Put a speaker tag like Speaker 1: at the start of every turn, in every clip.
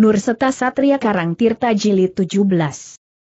Speaker 1: Nurseta Satria Karang Tirta Jilid 17.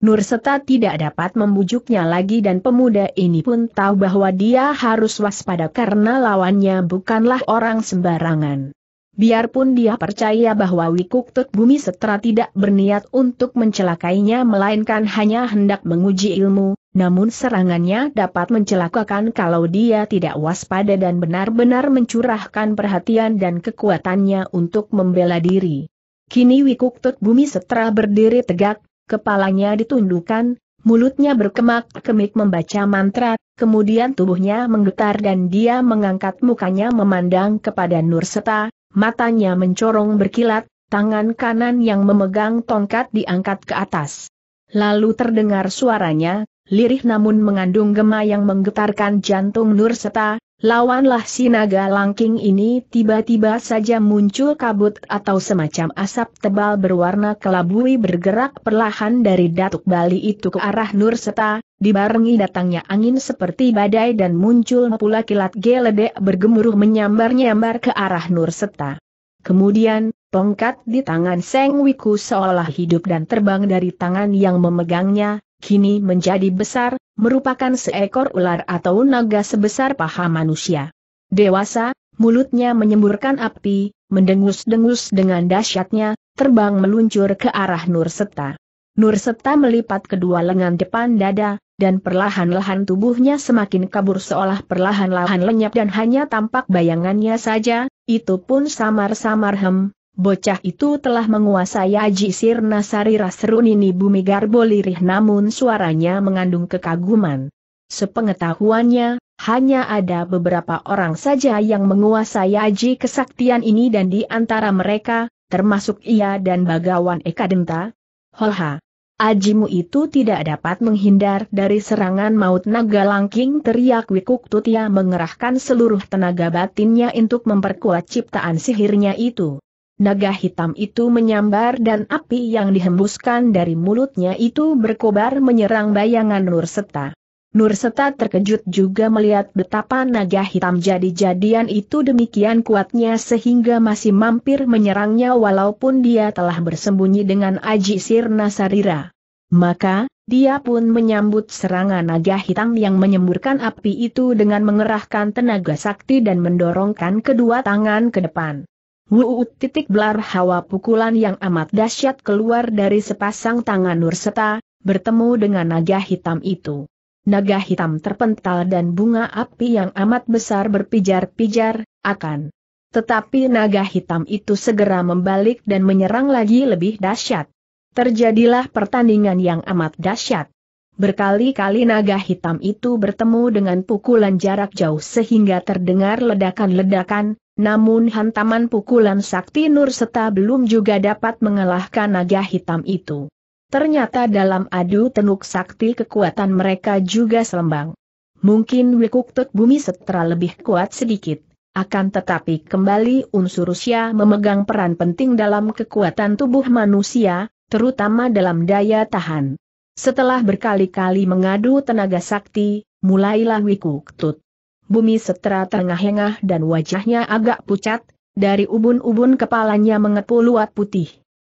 Speaker 1: Nurseta tidak dapat membujuknya lagi dan pemuda ini pun tahu bahwa dia harus waspada karena lawannya bukanlah orang sembarangan. Biarpun dia percaya bahwa Tut Bumi Setra tidak berniat untuk mencelakainya melainkan hanya hendak menguji ilmu, namun serangannya dapat mencelakakan kalau dia tidak waspada dan benar-benar mencurahkan perhatian dan kekuatannya untuk membela diri. Kini Tut Bumi Setra berdiri tegak, kepalanya ditundukkan, mulutnya berkemak-kemik membaca mantra, kemudian tubuhnya menggetar dan dia mengangkat mukanya memandang kepada Nur Seta, matanya mencorong berkilat, tangan kanan yang memegang tongkat diangkat ke atas. Lalu terdengar suaranya, lirih namun mengandung gema yang menggetarkan jantung Nur Seta, Lawanlah si naga langking ini tiba-tiba saja muncul kabut atau semacam asap tebal berwarna kelabui bergerak perlahan dari datuk Bali itu ke arah Nur Seta, dibarengi datangnya angin seperti badai dan muncul pula kilat geledek bergemuruh menyambar-nyambar ke arah Nur Seta. Kemudian, tongkat di tangan Seng Wiku seolah hidup dan terbang dari tangan yang memegangnya, kini menjadi besar, merupakan seekor ular atau naga sebesar paha manusia. Dewasa, mulutnya menyemburkan api, mendengus-dengus dengan dahsyatnya, terbang meluncur ke arah Nurseta. Nurseta melipat kedua lengan depan dada, dan perlahan-lahan tubuhnya semakin kabur seolah perlahan-lahan lenyap dan hanya tampak bayangannya saja, itu pun samar-samar hem, Bocah itu telah menguasai Aji Sirnasari Rasrunini Bumi Garbo Lirih namun suaranya mengandung kekaguman. Sepengetahuannya, hanya ada beberapa orang saja yang menguasai Aji kesaktian ini dan di antara mereka, termasuk ia dan Bagawan Ekadenta. Holha! Ajimu itu tidak dapat menghindar dari serangan maut naga langking teriak Wikuk Tutia mengerahkan seluruh tenaga batinnya untuk memperkuat ciptaan sihirnya itu. Naga hitam itu menyambar dan api yang dihembuskan dari mulutnya itu berkobar menyerang bayangan Nurseta. Nurseta terkejut juga melihat betapa naga hitam jadi-jadian itu demikian kuatnya sehingga masih mampir menyerangnya walaupun dia telah bersembunyi dengan Aji Sirna Sarira. Maka, dia pun menyambut serangan naga hitam yang menyemburkan api itu dengan mengerahkan tenaga sakti dan mendorongkan kedua tangan ke depan. Wuut titik belar hawa pukulan yang amat dahsyat keluar dari sepasang tangan Nur Seta, bertemu dengan naga hitam itu. Naga hitam terpental dan bunga api yang amat besar berpijar-pijar, akan. Tetapi naga hitam itu segera membalik dan menyerang lagi lebih dahsyat. Terjadilah pertandingan yang amat dahsyat. Berkali-kali naga hitam itu bertemu dengan pukulan jarak jauh sehingga terdengar ledakan-ledakan, namun hantaman pukulan sakti Nur serta belum juga dapat mengalahkan naga hitam itu. Ternyata dalam adu tenuk sakti kekuatan mereka juga selembang. Mungkin Wikuktut Bumi Setra lebih kuat sedikit, akan tetapi kembali unsur rusia memegang peran penting dalam kekuatan tubuh manusia, terutama dalam daya tahan. Setelah berkali-kali mengadu tenaga sakti, mulailah Wikuktut bumi setera tengah engah dan wajahnya agak pucat, dari ubun-ubun kepalanya mengepul luat putih.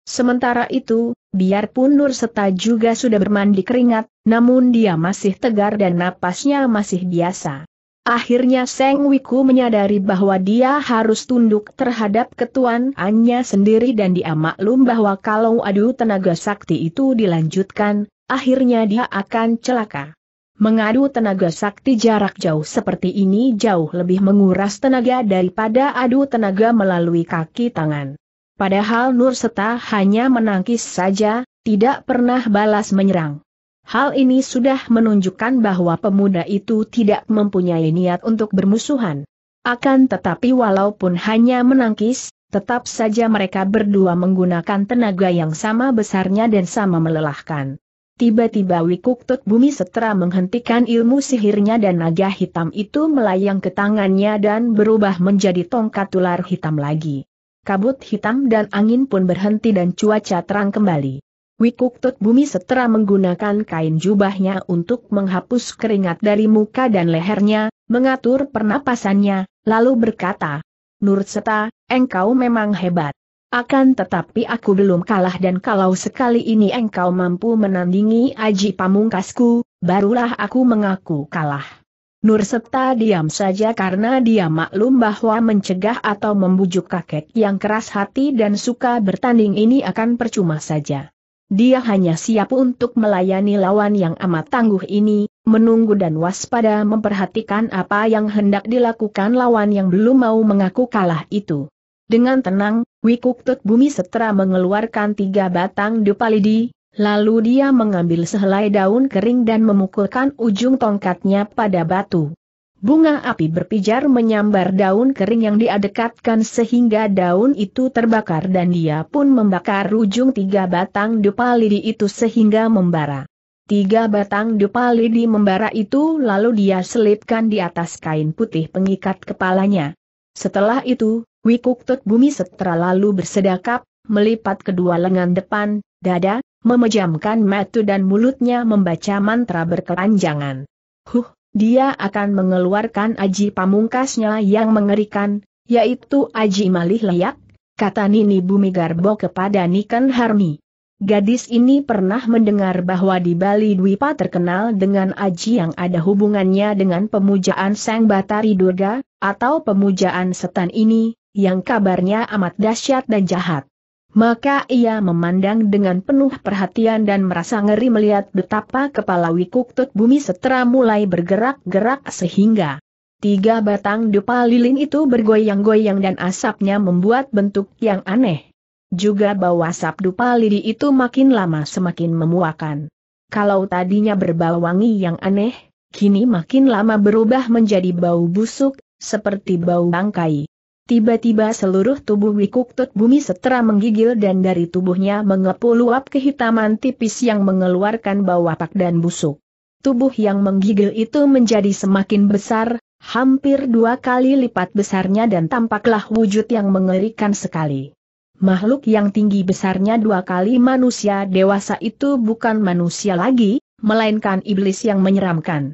Speaker 1: Sementara itu, biarpun Nur Seta juga sudah bermandi keringat, namun dia masih tegar dan napasnya masih biasa. Akhirnya Seng Wiku menyadari bahwa dia harus tunduk terhadap ketuanannya sendiri dan dia maklum bahwa kalau adu tenaga sakti itu dilanjutkan, akhirnya dia akan celaka. Mengadu tenaga sakti jarak jauh seperti ini jauh lebih menguras tenaga daripada adu tenaga melalui kaki tangan. Padahal Nur Seta hanya menangkis saja, tidak pernah balas menyerang. Hal ini sudah menunjukkan bahwa pemuda itu tidak mempunyai niat untuk bermusuhan. Akan tetapi walaupun hanya menangkis, tetap saja mereka berdua menggunakan tenaga yang sama besarnya dan sama melelahkan. Tiba-tiba Wikuktut Bumi Setera menghentikan ilmu sihirnya dan naga hitam itu melayang ke tangannya dan berubah menjadi tongkat ular hitam lagi. Kabut hitam dan angin pun berhenti dan cuaca terang kembali. Wikuktut Bumi Setera menggunakan kain jubahnya untuk menghapus keringat dari muka dan lehernya, mengatur pernapasannya, lalu berkata, Nur Seta, engkau memang hebat. Akan tetapi aku belum kalah dan kalau sekali ini engkau mampu menandingi Aji Pamungkasku, barulah aku mengaku kalah. Nurseta diam saja karena dia maklum bahwa mencegah atau membujuk kakek yang keras hati dan suka bertanding ini akan percuma saja. Dia hanya siap untuk melayani lawan yang amat tangguh ini, menunggu dan waspada memperhatikan apa yang hendak dilakukan lawan yang belum mau mengaku kalah itu. Dengan tenang, Wikuktut bumi setera mengeluarkan tiga batang dupalidi, lalu dia mengambil sehelai daun kering dan memukulkan ujung tongkatnya pada batu. Bunga api berpijar menyambar daun kering yang diadekatkan sehingga daun itu terbakar dan dia pun membakar ujung tiga batang dupalidi itu sehingga membara. Tiga batang dupalidi membara itu lalu dia selipkan di atas kain putih pengikat kepalanya. Setelah itu, tut bumi setera lalu bersedakap, melipat kedua lengan depan, dada, memejamkan mata dan mulutnya membaca mantra berkelanjangan. Huh, dia akan mengeluarkan aji pamungkasnya yang mengerikan, yaitu aji malih layak, kata Nini Bumi Garbo kepada Niken Harmi. Gadis ini pernah mendengar bahwa di Bali Dwipa terkenal dengan aji yang ada hubungannya dengan pemujaan Sang Batari Durga, atau pemujaan setan ini, yang kabarnya amat dahsyat dan jahat. Maka ia memandang dengan penuh perhatian dan merasa ngeri melihat betapa kepala Wikuktut bumi setera mulai bergerak-gerak sehingga tiga batang dupa lilin itu bergoyang-goyang dan asapnya membuat bentuk yang aneh. Juga bau asap dupa lidi itu makin lama semakin memuakan. Kalau tadinya berbau wangi yang aneh, kini makin lama berubah menjadi bau busuk, seperti bau bangkai. Tiba-tiba seluruh tubuh Wikuktut bumi setera menggigil dan dari tubuhnya mengepul uap kehitaman tipis yang mengeluarkan bau apak dan busuk. Tubuh yang menggigil itu menjadi semakin besar, hampir dua kali lipat besarnya dan tampaklah wujud yang mengerikan sekali. Makhluk yang tinggi besarnya dua kali manusia dewasa itu bukan manusia lagi, melainkan iblis yang menyeramkan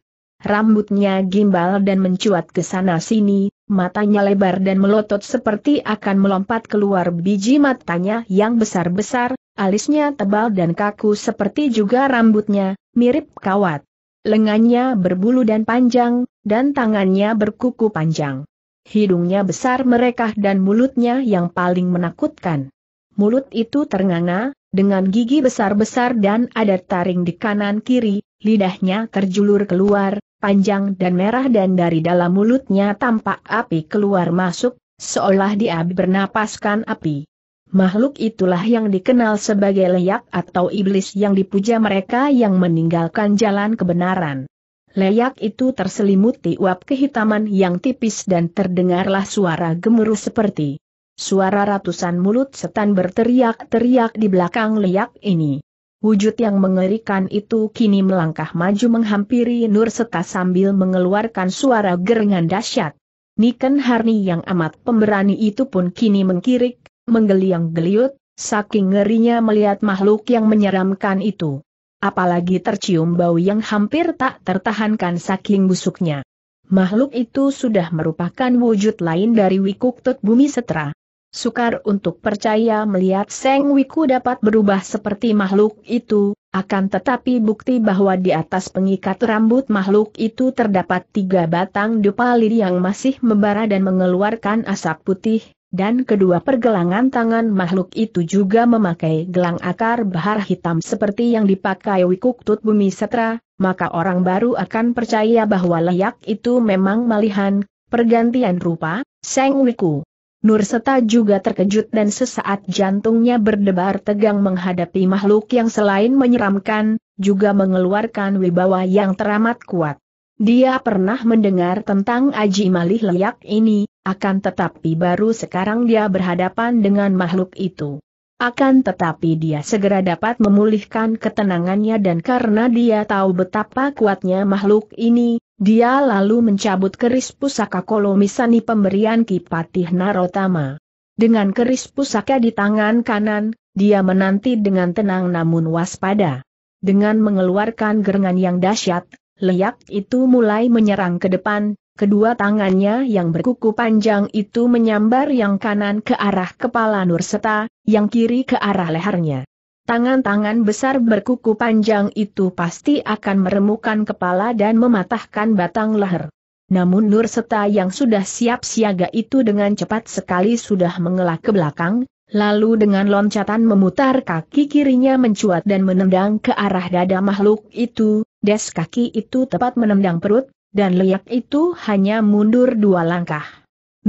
Speaker 1: rambutnya gimbal dan mencuat ke sana sini, matanya lebar dan melotot seperti akan melompat keluar biji matanya yang besar-besar, alisnya tebal dan kaku seperti juga rambutnya, mirip kawat. Lengannya berbulu dan panjang, dan tangannya berkuku panjang. Hidungnya besar merekah dan mulutnya yang paling menakutkan. Mulut itu ternganga, dengan gigi besar-besar dan ada taring di kanan-kiri, lidahnya terjulur keluar, panjang dan merah dan dari dalam mulutnya tampak api keluar masuk, seolah dia bernapaskan api. Makhluk itulah yang dikenal sebagai leyak atau iblis yang dipuja mereka yang meninggalkan jalan kebenaran. Leyak itu terselimuti uap kehitaman yang tipis dan terdengarlah suara gemuruh seperti suara ratusan mulut setan berteriak-teriak di belakang leyak ini wujud yang mengerikan itu kini melangkah maju menghampiri Nur Seta sambil mengeluarkan suara gerengan dahsyat. Niken Harni yang amat pemberani itu pun kini mengkirik, menggeliang-geliut, saking ngerinya melihat makhluk yang menyeramkan itu. Apalagi tercium bau yang hampir tak tertahankan saking busuknya. Makhluk itu sudah merupakan wujud lain dari Wikuk Tut Bumi Setra. Sukar untuk percaya melihat Seng Wiku dapat berubah seperti makhluk itu, akan tetapi bukti bahwa di atas pengikat rambut makhluk itu terdapat tiga batang dupa lir yang masih membara dan mengeluarkan asap putih, dan kedua pergelangan tangan makhluk itu juga memakai gelang akar bahar hitam seperti yang dipakai Wikuktut Bumi Setra, maka orang baru akan percaya bahwa layak itu memang malihan, pergantian rupa, Seng Wiku. Nurseta juga terkejut dan sesaat jantungnya berdebar tegang menghadapi makhluk yang selain menyeramkan, juga mengeluarkan wibawa yang teramat kuat. Dia pernah mendengar tentang Aji Malih Leyak ini, akan tetapi baru sekarang dia berhadapan dengan makhluk itu. Akan tetapi dia segera dapat memulihkan ketenangannya dan karena dia tahu betapa kuatnya makhluk ini, dia lalu mencabut keris pusaka kolomisani pemberian Kipatih Narotama. Dengan keris pusaka di tangan kanan, dia menanti dengan tenang namun waspada. Dengan mengeluarkan gerengan yang dahsyat, leyak itu mulai menyerang ke depan, kedua tangannya yang berkuku panjang itu menyambar yang kanan ke arah kepala Nurseta, yang kiri ke arah lehernya. Tangan-tangan besar berkuku panjang itu pasti akan meremukan kepala dan mematahkan batang leher. Namun Nur Seta yang sudah siap siaga itu dengan cepat sekali sudah mengelak ke belakang, lalu dengan loncatan memutar kaki kirinya mencuat dan menendang ke arah dada makhluk itu, des kaki itu tepat menendang perut, dan leyak itu hanya mundur dua langkah.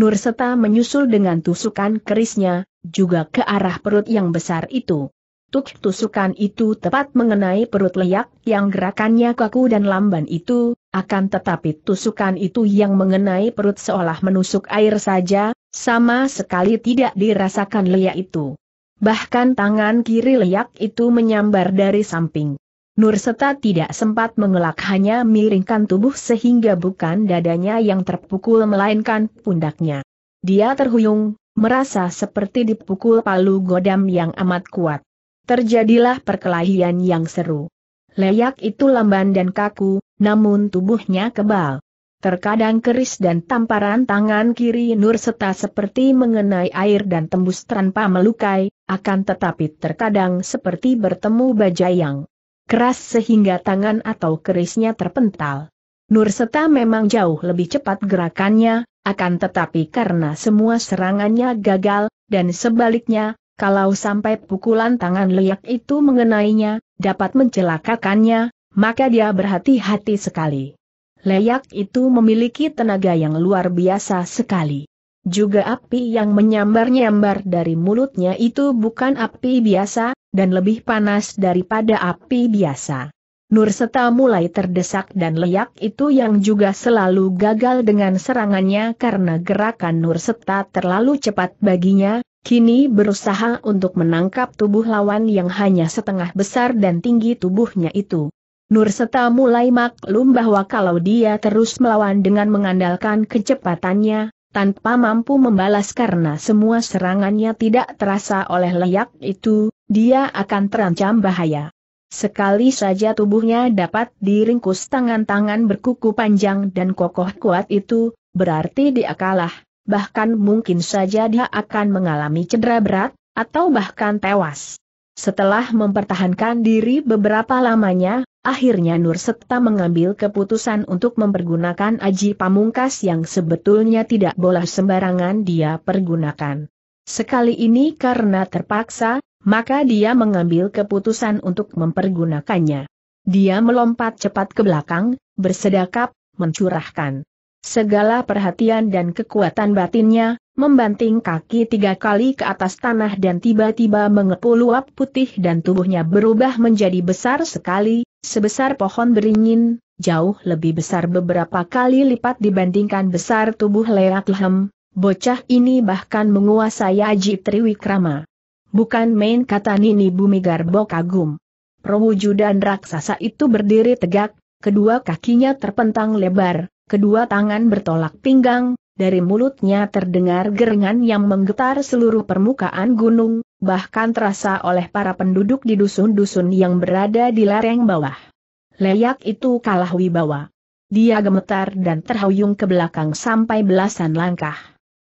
Speaker 1: Nur Seta menyusul dengan tusukan kerisnya, juga ke arah perut yang besar itu. Tuk-tusukan itu tepat mengenai perut leyak yang gerakannya kaku dan lamban itu, akan tetapi tusukan itu yang mengenai perut seolah menusuk air saja, sama sekali tidak dirasakan leyak itu. Bahkan tangan kiri leyak itu menyambar dari samping. Nurseta tidak sempat mengelak hanya miringkan tubuh sehingga bukan dadanya yang terpukul melainkan pundaknya. Dia terhuyung, merasa seperti dipukul palu godam yang amat kuat terjadilah perkelahian yang seru. Leyak itu lamban dan kaku, namun tubuhnya kebal. Terkadang keris dan tamparan tangan kiri Nur serta seperti mengenai air dan tembus tanpa melukai, akan tetapi terkadang seperti bertemu baja yang keras sehingga tangan atau kerisnya terpental. Nur serta memang jauh lebih cepat gerakannya, akan tetapi karena semua serangannya gagal, dan sebaliknya, kalau sampai pukulan tangan leyak itu mengenainya, dapat mencelakakannya, maka dia berhati-hati sekali. Leyak itu memiliki tenaga yang luar biasa sekali. Juga api yang menyambar-nyambar dari mulutnya itu bukan api biasa, dan lebih panas daripada api biasa. Nurseta mulai terdesak dan leyak itu yang juga selalu gagal dengan serangannya karena gerakan Nurseta terlalu cepat baginya, kini berusaha untuk menangkap tubuh lawan yang hanya setengah besar dan tinggi tubuhnya itu. Nurseta mulai maklum bahwa kalau dia terus melawan dengan mengandalkan kecepatannya, tanpa mampu membalas karena semua serangannya tidak terasa oleh layak itu, dia akan terancam bahaya. Sekali saja tubuhnya dapat diringkus tangan-tangan berkuku panjang dan kokoh kuat itu, berarti dia kalah bahkan mungkin saja dia akan mengalami cedera berat, atau bahkan tewas. Setelah mempertahankan diri beberapa lamanya, akhirnya Nur Setta mengambil keputusan untuk mempergunakan Aji Pamungkas yang sebetulnya tidak boleh sembarangan dia pergunakan. Sekali ini karena terpaksa, maka dia mengambil keputusan untuk mempergunakannya. Dia melompat cepat ke belakang, bersedekap, mencurahkan segala perhatian dan kekuatan batinnya, membanting kaki tiga kali ke atas tanah dan tiba-tiba mengepul uap putih dan tubuhnya berubah menjadi besar sekali, sebesar pohon beringin, jauh lebih besar beberapa kali lipat dibandingkan besar tubuh Leak Lehem, bocah ini bahkan menguasai Aji Triwikrama. Bukan main kata Nini Bumi Garbo kagum. Perwujudan raksasa itu berdiri tegak, kedua kakinya terpentang lebar, kedua tangan bertolak pinggang, dari mulutnya terdengar geringan yang menggetar seluruh permukaan gunung, bahkan terasa oleh para penduduk di dusun-dusun yang berada di lereng bawah. Leyak itu kalah wibawa. Dia gemetar dan terhuyung ke belakang sampai belasan langkah.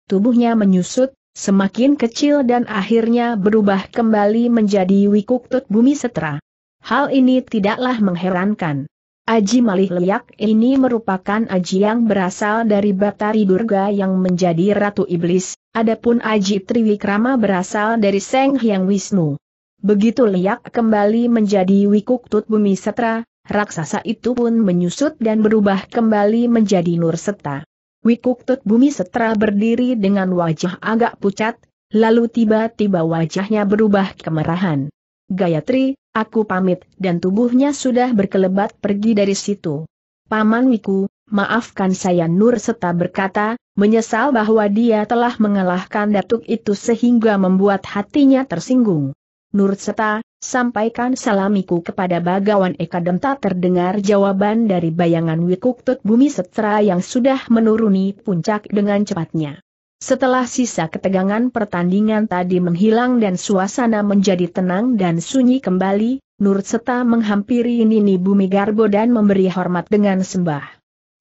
Speaker 1: Tubuhnya menyusut, semakin kecil dan akhirnya berubah kembali menjadi tut bumi setra. Hal ini tidaklah mengherankan. Aji Malih Liak ini merupakan aji yang berasal dari Batari Durga yang menjadi Ratu Iblis, adapun aji Triwikrama berasal dari Seng Hyang Wisnu. Begitu Liak kembali menjadi Wikuktut Bumi Setra, raksasa itu pun menyusut dan berubah kembali menjadi Nur Seta. Wikuktut Bumi Setra berdiri dengan wajah agak pucat, lalu tiba-tiba wajahnya berubah kemerahan. Gayatri, aku pamit, dan tubuhnya sudah berkelebat pergi dari situ. Paman Wiku, maafkan saya Nur serta berkata, menyesal bahwa dia telah mengalahkan datuk itu sehingga membuat hatinya tersinggung. Nur serta, sampaikan salamiku kepada Bagawan Eka dan tak terdengar jawaban dari bayangan Wikuk Tut Bumi Setra yang sudah menuruni puncak dengan cepatnya. Setelah sisa ketegangan pertandingan tadi menghilang dan suasana menjadi tenang dan sunyi kembali, Nur Seta menghampiri Nini Bumi Garbo dan memberi hormat dengan sembah.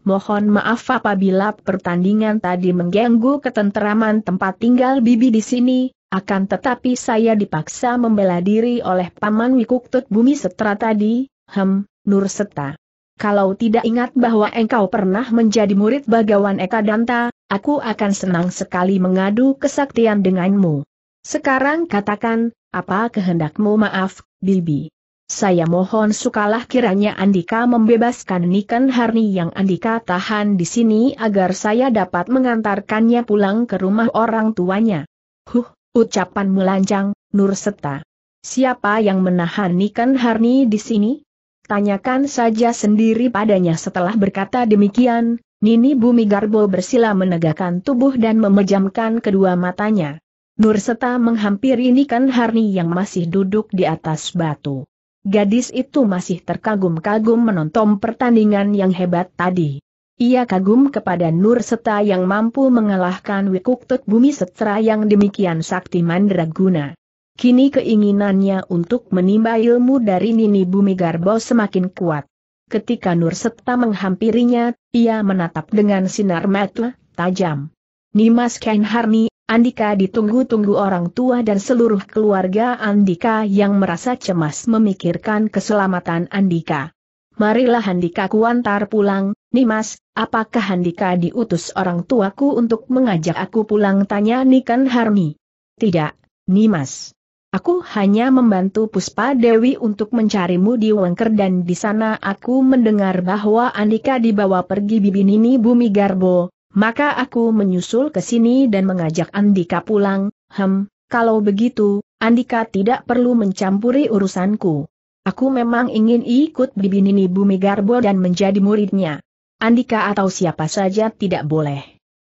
Speaker 1: Mohon maaf apabila pertandingan tadi mengganggu ketenteraman tempat tinggal Bibi di sini, akan tetapi saya dipaksa membela diri oleh Paman Wikuktut Bumi Setra tadi, hem, Nur Seta. Kalau tidak ingat bahwa engkau pernah menjadi murid Bagawan Eka Danta, Aku akan senang sekali mengadu kesaktian denganmu. Sekarang katakan, apa kehendakmu maaf, Bibi? Saya mohon sukalah kiranya Andika membebaskan Niken Harni yang Andika tahan di sini agar saya dapat mengantarkannya pulang ke rumah orang tuanya. Huh, ucapanmu lancang, Nurseta. Siapa yang menahan Niken Harni di sini? Tanyakan saja sendiri padanya setelah berkata demikian, Nini Bumi Garbo bersila menegakkan tubuh dan memejamkan kedua matanya. Nurseta menghampiri Nikan Harni yang masih duduk di atas batu. Gadis itu masih terkagum-kagum menonton pertandingan yang hebat tadi. Ia kagum kepada Nurseta yang mampu mengalahkan Wikuktut Bumi Setra yang demikian sakti mandraguna. Kini keinginannya untuk menimba ilmu dari Nini Bumi Garbo semakin kuat. Ketika Nur Serta menghampirinya, ia menatap dengan sinar mata tajam. Nimas Kenharni, Andika ditunggu-tunggu orang tua dan seluruh keluarga Andika yang merasa cemas memikirkan keselamatan Andika. Marilah Andika kuantar pulang, Nimas, apakah Andika diutus orang tuaku untuk mengajak aku pulang tanya Niken Harni. Tidak, Nimas. Aku hanya membantu Puspa Dewi untuk mencarimu di Wangker dan di sana aku mendengar bahwa Andika dibawa pergi Bibi Nini Bumi Garbo, maka aku menyusul ke sini dan mengajak Andika pulang, hem, kalau begitu, Andika tidak perlu mencampuri urusanku. Aku memang ingin ikut Bibi Nini Bumi Garbo dan menjadi muridnya. Andika atau siapa saja tidak boleh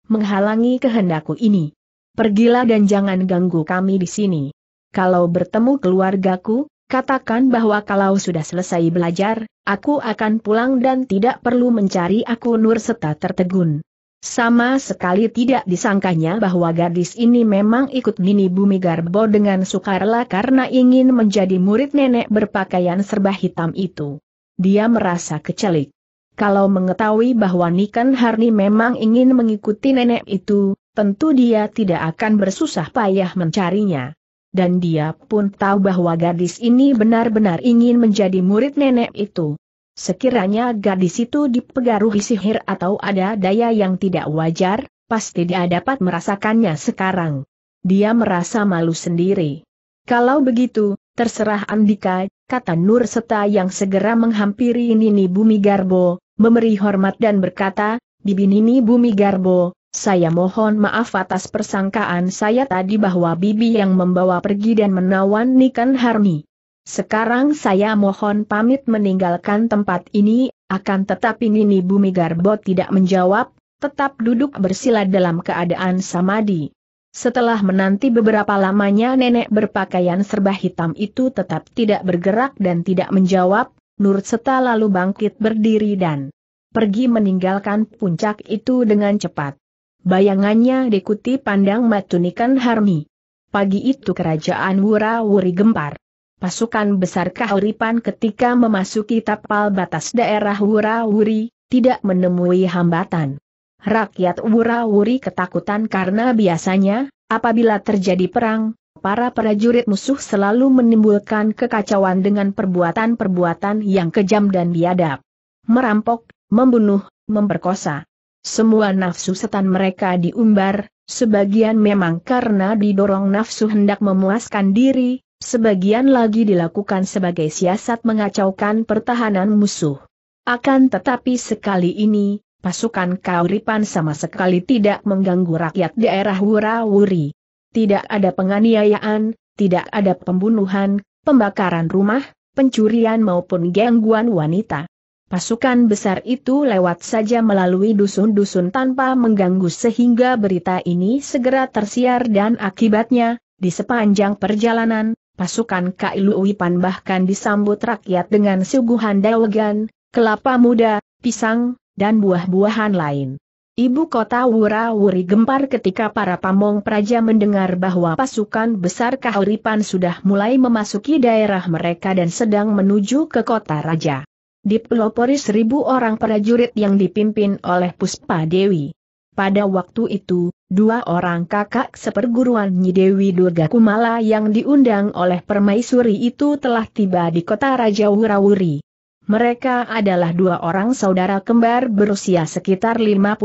Speaker 1: menghalangi kehendakku ini. Pergilah dan jangan ganggu kami di sini kalau bertemu keluargaku, katakan bahwa kalau sudah selesai belajar, aku akan pulang dan tidak perlu mencari aku Nur serta tertegun. Sama sekali tidak disangkanya bahwa gadis ini memang ikut mini Bumi Garbo dengan sukarela karena ingin menjadi murid nenek berpakaian serba hitam itu. Dia merasa kecelik. Kalau mengetahui bahwa Niken Harni memang ingin mengikuti nenek itu, tentu dia tidak akan bersusah payah mencarinya dan dia pun tahu bahwa gadis ini benar-benar ingin menjadi murid nenek itu. Sekiranya gadis itu dipengaruhi sihir atau ada daya yang tidak wajar, pasti dia dapat merasakannya sekarang. Dia merasa malu sendiri. Kalau begitu, terserah Andika, kata Nur Seta yang segera menghampiri Nini Bumi Garbo, memberi hormat dan berkata, Bibi Nini Bumi Garbo, saya mohon maaf atas persangkaan saya tadi bahwa bibi yang membawa pergi dan menawan Nikan Harni. Sekarang saya mohon pamit meninggalkan tempat ini, akan tetapi Nini Bumi Garbo tidak menjawab, tetap duduk bersila dalam keadaan samadi. Setelah menanti beberapa lamanya nenek berpakaian serba hitam itu tetap tidak bergerak dan tidak menjawab, Nur Seta lalu bangkit berdiri dan pergi meninggalkan puncak itu dengan cepat. Bayangannya dikuti pandang matunikan Harmi. Pagi itu kerajaan Wura-Wuri gempar. Pasukan besar Kahuripan ketika memasuki tapal batas daerah Wura-Wuri, tidak menemui hambatan. Rakyat Wura-Wuri ketakutan karena biasanya, apabila terjadi perang, para prajurit musuh selalu menimbulkan kekacauan dengan perbuatan-perbuatan yang kejam dan biadab. Merampok, membunuh, memperkosa. Semua nafsu setan mereka diumbar, sebagian memang karena didorong nafsu hendak memuaskan diri, sebagian lagi dilakukan sebagai siasat mengacaukan pertahanan musuh. Akan tetapi sekali ini, pasukan Kauripan sama sekali tidak mengganggu rakyat daerah Wurawuri. Tidak ada penganiayaan, tidak ada pembunuhan, pembakaran rumah, pencurian maupun gangguan wanita. Pasukan besar itu lewat saja melalui dusun-dusun tanpa mengganggu sehingga berita ini segera tersiar dan akibatnya, di sepanjang perjalanan, pasukan Kailuipan bahkan disambut rakyat dengan suguhan daugan, kelapa muda, pisang, dan buah-buahan lain. Ibu kota Wurawuri gempar ketika para pamong praja mendengar bahwa pasukan besar Kahuripan sudah mulai memasuki daerah mereka dan sedang menuju ke kota raja dipelopori seribu orang prajurit yang dipimpin oleh Puspa Dewi. Pada waktu itu, dua orang kakak seperguruan Nyi Dewi Durga Kumala yang diundang oleh permaisuri itu telah tiba di kota Raja Wurawuri. Mereka adalah dua orang saudara kembar berusia sekitar 55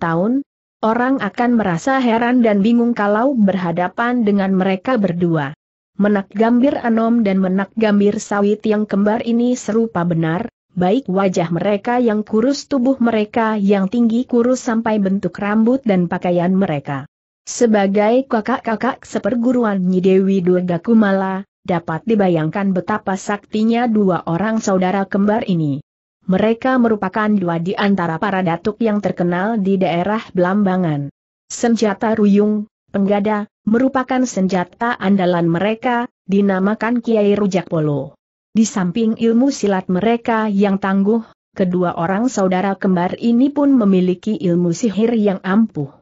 Speaker 1: tahun. Orang akan merasa heran dan bingung kalau berhadapan dengan mereka berdua menak gambir anom dan menak gambir sawit yang kembar ini serupa benar, baik wajah mereka yang kurus tubuh mereka yang tinggi kurus sampai bentuk rambut dan pakaian mereka. Sebagai kakak-kakak seperguruan Nyidewi Durga Kumala, dapat dibayangkan betapa saktinya dua orang saudara kembar ini. Mereka merupakan dua di antara para datuk yang terkenal di daerah Blambangan. Senjata Ruyung, Penggada, merupakan senjata andalan mereka, dinamakan Kiai Rujak Polo. Di samping ilmu silat mereka yang tangguh, kedua orang saudara kembar ini pun memiliki ilmu sihir yang ampuh.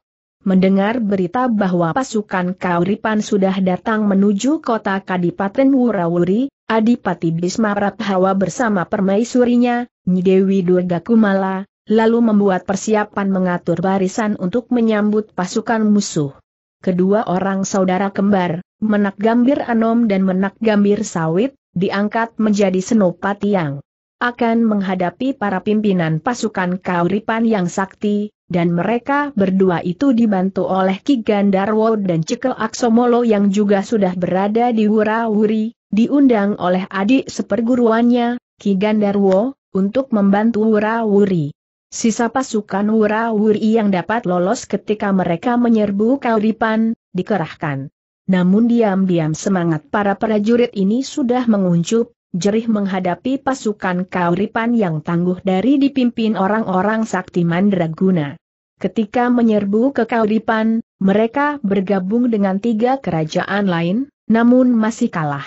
Speaker 1: Mendengar berita bahwa pasukan Kauripan sudah datang menuju kota Kadipaten Wurawuri, Adipati Bisma Prathawa bersama permaisurinya, Nyidewi Durga Kumala, lalu membuat persiapan mengatur barisan untuk menyambut pasukan musuh kedua orang saudara kembar, Menak Gambir Anom dan Menak Gambir Sawit, diangkat menjadi senopati yang akan menghadapi para pimpinan pasukan Kauripan yang sakti, dan mereka berdua itu dibantu oleh Ki Gandarwo dan Cekel Aksomolo yang juga sudah berada di Wurawuri, diundang oleh adik seperguruannya, Ki Gandarwo, untuk membantu Wurawuri. Sisa pasukan wura yang dapat lolos ketika mereka menyerbu Kauripan, dikerahkan. Namun diam-diam semangat para prajurit ini sudah menguncup, jerih menghadapi pasukan Kauripan yang tangguh dari dipimpin orang-orang sakti Mandraguna. Ketika menyerbu ke Kauripan, mereka bergabung dengan tiga kerajaan lain, namun masih kalah.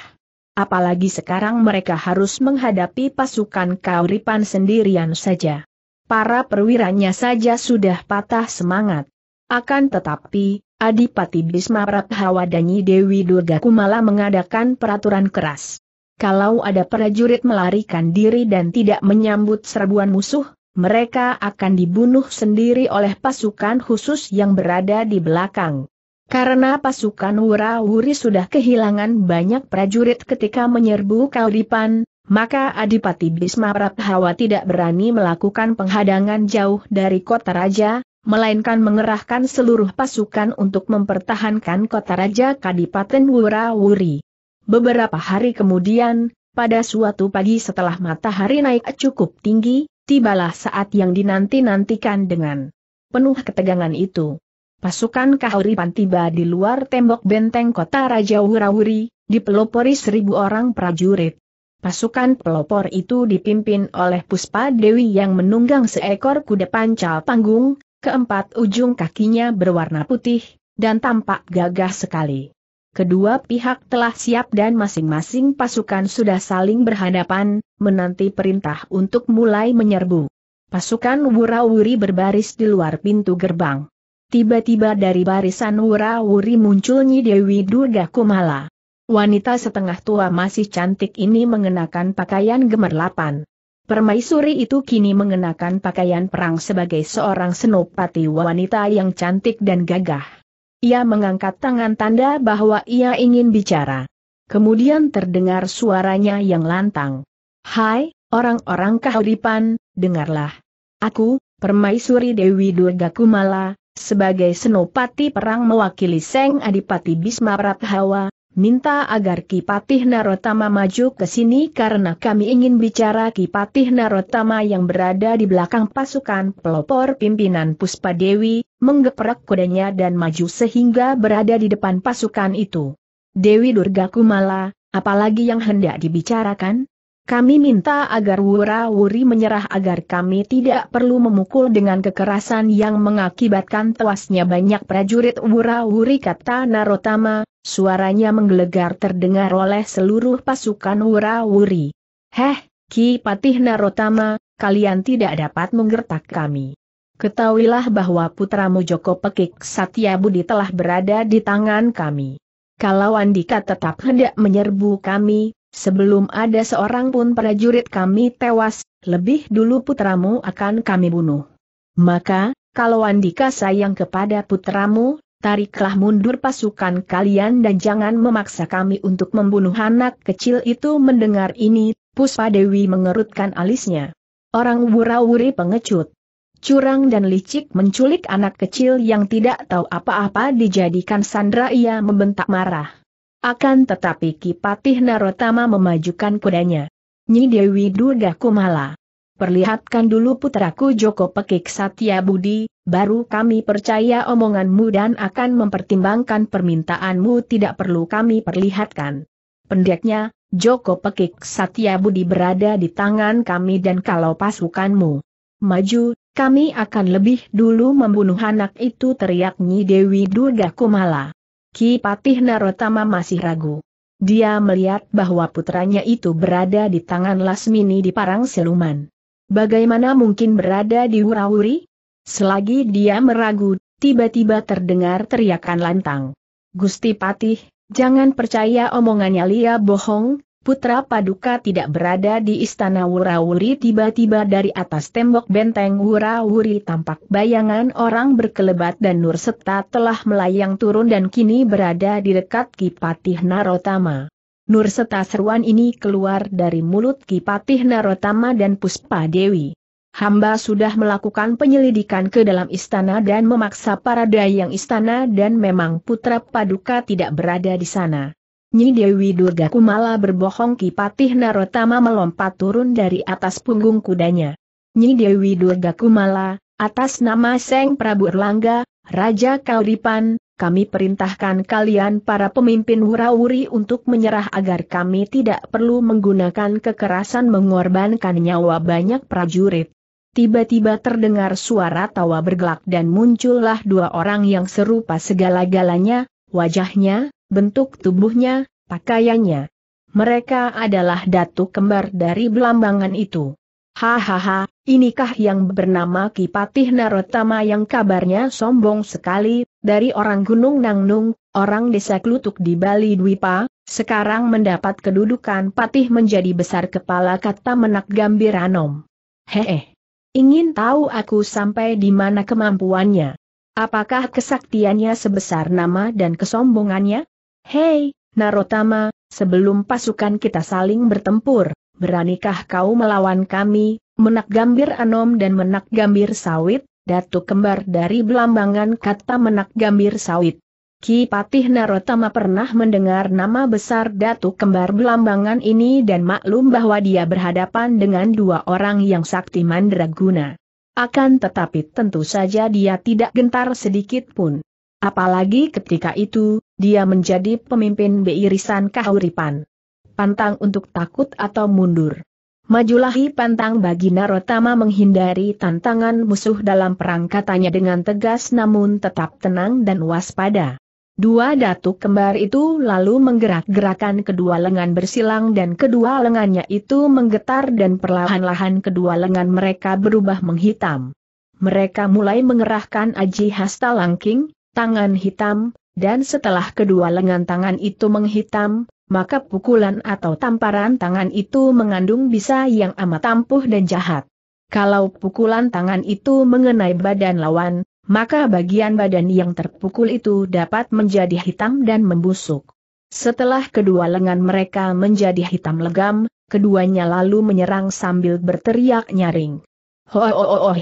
Speaker 1: Apalagi sekarang mereka harus menghadapi pasukan Kauripan sendirian saja para perwiranya saja sudah patah semangat. Akan tetapi, Adipati Bisma Prathawa Danyi Dewi Durga Kumala mengadakan peraturan keras. Kalau ada prajurit melarikan diri dan tidak menyambut serbuan musuh, mereka akan dibunuh sendiri oleh pasukan khusus yang berada di belakang. Karena pasukan Wura-Wuri sudah kehilangan banyak prajurit ketika menyerbu Kauripan, maka Adipati Bisma Prathawa tidak berani melakukan penghadangan jauh dari kota raja, melainkan mengerahkan seluruh pasukan untuk mempertahankan kota raja Kadipaten Wurawuri. Beberapa hari kemudian, pada suatu pagi setelah matahari naik cukup tinggi, tibalah saat yang dinanti-nantikan dengan penuh ketegangan itu. Pasukan Kahuripan tiba di luar tembok benteng kota Raja Wurawuri, dipelopori seribu orang prajurit. Pasukan pelopor itu dipimpin oleh Puspa Dewi yang menunggang seekor kuda pancal panggung, keempat ujung kakinya berwarna putih, dan tampak gagah sekali. Kedua pihak telah siap dan masing-masing pasukan sudah saling berhadapan, menanti perintah untuk mulai menyerbu. Pasukan wura-wuri berbaris di luar pintu gerbang. Tiba-tiba dari barisan wura-wuri muncul Nyi Dewi Durga Kumala. Wanita setengah tua masih cantik ini mengenakan pakaian gemerlapan. Permaisuri itu kini mengenakan pakaian perang sebagai seorang senopati wanita yang cantik dan gagah. Ia mengangkat tangan tanda bahwa ia ingin bicara. Kemudian terdengar suaranya yang lantang. Hai, orang-orang kahuripan, dengarlah. Aku, Permaisuri Dewi Durga Kumala, sebagai senopati perang mewakili Seng Adipati Bisma Prathawa, minta agar Kipatih Narotama maju ke sini karena kami ingin bicara Kipatih Narotama yang berada di belakang pasukan pelopor pimpinan Puspa Dewi, menggeprak kudanya dan maju sehingga berada di depan pasukan itu. Dewi Durga Kumala, apalagi yang hendak dibicarakan? Kami minta agar wura-wuri menyerah agar kami tidak perlu memukul dengan kekerasan yang mengakibatkan tewasnya banyak prajurit wura-wuri kata Narotama, suaranya menggelegar terdengar oleh seluruh pasukan wura-wuri. Heh, Ki Patih Narotama, kalian tidak dapat menggertak kami. Ketahuilah bahwa putramu Joko Pekik Satya Budi telah berada di tangan kami. Kalau Andika tetap hendak menyerbu kami, Sebelum ada seorang pun prajurit kami tewas, lebih dulu putramu akan kami bunuh. Maka, kalau Andika sayang kepada putramu, tariklah mundur pasukan kalian dan jangan memaksa kami untuk membunuh anak kecil itu mendengar ini, Puspa Dewi mengerutkan alisnya. Orang wura pengecut. Curang dan licik menculik anak kecil yang tidak tahu apa-apa dijadikan sandra ia membentak marah. Akan tetapi Kipatih Narotama memajukan kudanya. Nyi Dewi Durga Kumala. Perlihatkan dulu putraku Joko Pekik Satya Budi, baru kami percaya omonganmu dan akan mempertimbangkan permintaanmu tidak perlu kami perlihatkan. Pendeknya, Joko Pekik Satya Budi berada di tangan kami dan kalau pasukanmu maju, kami akan lebih dulu membunuh anak itu teriak Nyi Dewi Durga Kumala. Ki Patih Narotama masih ragu. Dia melihat bahwa putranya itu berada di tangan Lasmini di parang siluman. Bagaimana mungkin berada di Hurauri? Selagi dia meragu, tiba-tiba terdengar teriakan lantang. Gusti Patih, jangan percaya omongannya Lia bohong, Putra Paduka tidak berada di istana Wurawuri tiba-tiba dari atas tembok benteng Wurawuri tampak bayangan orang berkelebat dan Nur Seta telah melayang turun dan kini berada di dekat Kipatih Narotama. Seta seruan ini keluar dari mulut Kipatih Narotama dan Puspa Dewi. Hamba sudah melakukan penyelidikan ke dalam istana dan memaksa para dayang istana dan memang putra paduka tidak berada di sana. Nyi Dewi Durga Kumala berbohong Kipatih Narotama melompat turun dari atas punggung kudanya. Nyi Dewi Durga Kumala, atas nama Seng Prabu Erlangga, Raja Kauripan, kami perintahkan kalian para pemimpin Hurawuri untuk menyerah agar kami tidak perlu menggunakan kekerasan mengorbankan nyawa banyak prajurit. Tiba-tiba terdengar suara tawa bergelak dan muncullah dua orang yang serupa segala-galanya, wajahnya, bentuk tubuhnya, pakaiannya. Mereka adalah datu kembar dari belambangan itu. Hahaha, inikah yang bernama Kipatih Narotama yang kabarnya sombong sekali, dari orang Gunung Nangnung, orang desa Klutuk di Bali Dwipa, sekarang mendapat kedudukan patih menjadi besar kepala kata menak Gambiranom. Hehe. Ingin tahu aku sampai di mana kemampuannya? Apakah kesaktiannya sebesar nama dan kesombongannya? Hei, Narotama, sebelum pasukan kita saling bertempur, beranikah kau melawan kami, menak gambir anom dan menak gambir sawit, datu kembar dari belambangan kata menak gambir sawit. Ki Patih Narotama pernah mendengar nama besar Datuk kembar belambangan ini dan maklum bahwa dia berhadapan dengan dua orang yang sakti mandraguna. Akan tetapi tentu saja dia tidak gentar sedikit pun. Apalagi ketika itu, dia menjadi pemimpin Beirisan Kahuripan. Pantang untuk takut atau mundur. Majulahi pantang bagi Narotama menghindari tantangan musuh dalam perang katanya dengan tegas namun tetap tenang dan waspada. Dua datuk kembar itu lalu menggerak-gerakan kedua lengan bersilang dan kedua lengannya itu menggetar dan perlahan-lahan kedua lengan mereka berubah menghitam. Mereka mulai mengerahkan aji hasta langking, tangan hitam, dan setelah kedua lengan tangan itu menghitam, maka pukulan atau tamparan tangan itu mengandung bisa yang amat ampuh dan jahat. Kalau pukulan tangan itu mengenai badan lawan, maka bagian badan yang terpukul itu dapat menjadi hitam dan membusuk. Setelah kedua lengan mereka menjadi hitam legam, keduanya lalu menyerang sambil berteriak nyaring. Hoi,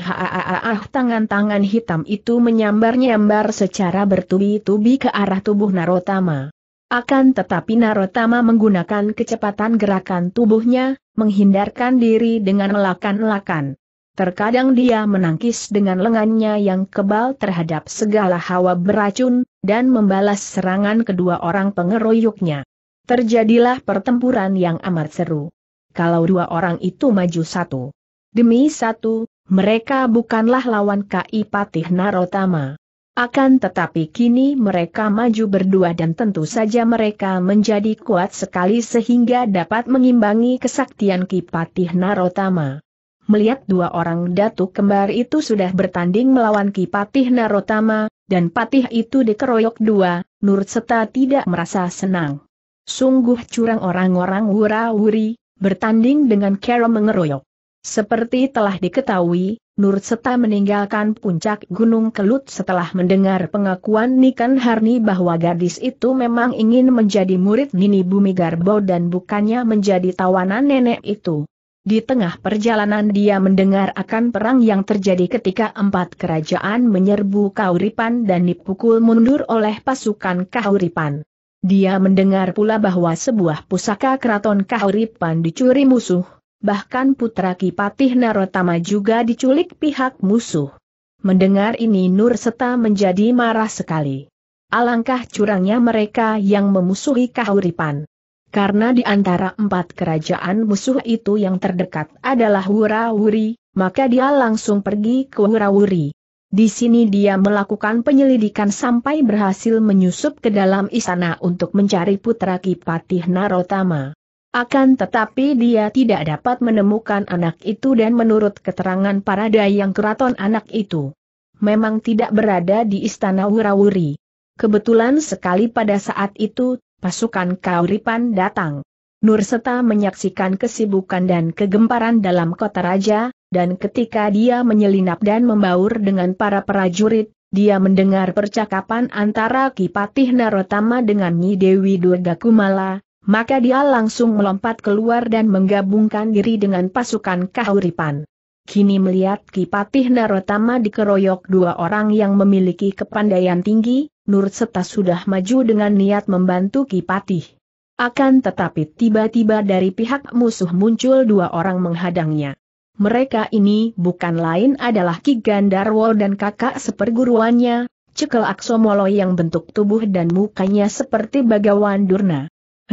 Speaker 1: ah, tangan-tangan hitam itu menyambar-nyambar secara bertubi-tubi ke arah tubuh Narotama. Akan tetapi Narotama menggunakan kecepatan gerakan tubuhnya, menghindarkan diri dengan elakan-elakan. Terkadang dia menangkis dengan lengannya yang kebal terhadap segala hawa beracun, dan membalas serangan kedua orang pengeroyoknya. Terjadilah pertempuran yang amat seru. Kalau dua orang itu maju satu Demi satu, mereka bukanlah lawan KI Patih Narotama. Akan tetapi kini mereka maju berdua dan tentu saja mereka menjadi kuat sekali sehingga dapat mengimbangi kesaktian Kipatih Narotama. Melihat dua orang datuk kembar itu sudah bertanding melawan Kipatih Narotama, dan patih itu dikeroyok dua, Nur Seta tidak merasa senang. Sungguh curang orang-orang wura-wuri, bertanding dengan kera mengeroyok. Seperti telah diketahui, Nur Seta meninggalkan puncak Gunung Kelut setelah mendengar pengakuan Nikan Harni bahwa gadis itu memang ingin menjadi murid Nini Bumi Garbo dan bukannya menjadi tawanan nenek itu. Di tengah perjalanan dia mendengar akan perang yang terjadi ketika empat kerajaan menyerbu Kauripan dan dipukul mundur oleh pasukan Kauripan. Dia mendengar pula bahwa sebuah pusaka keraton Kauripan dicuri musuh, bahkan putra Kipatih Narotama juga diculik pihak musuh. Mendengar ini Nur Seta menjadi marah sekali. Alangkah curangnya mereka yang memusuhi kahuripan. Karena di antara empat kerajaan musuh itu yang terdekat adalah Wurawuri, maka dia langsung pergi ke Wurawuri. Di sini dia melakukan penyelidikan sampai berhasil menyusup ke dalam istana untuk mencari putra Kipatih Narotama. Akan tetapi dia tidak dapat menemukan anak itu dan menurut keterangan para dayang keraton anak itu memang tidak berada di istana Wirawuri. Kebetulan sekali pada saat itu, pasukan Kauripan datang. Nurseta menyaksikan kesibukan dan kegemparan dalam kota raja, dan ketika dia menyelinap dan membaur dengan para prajurit, dia mendengar percakapan antara Kipatih Narotama dengan Nyi Dewi Durga Kumala, maka dia langsung melompat keluar dan menggabungkan diri dengan pasukan kahuripan. Kini melihat Kipatih Narotama dikeroyok dua orang yang memiliki kepandaian tinggi, Nur Seta sudah maju dengan niat membantu Kipatih. Akan tetapi tiba-tiba dari pihak musuh muncul dua orang menghadangnya. Mereka ini bukan lain adalah Ki Gandarwo dan kakak seperguruannya, Cekel Aksomolo yang bentuk tubuh dan mukanya seperti bagawan durna.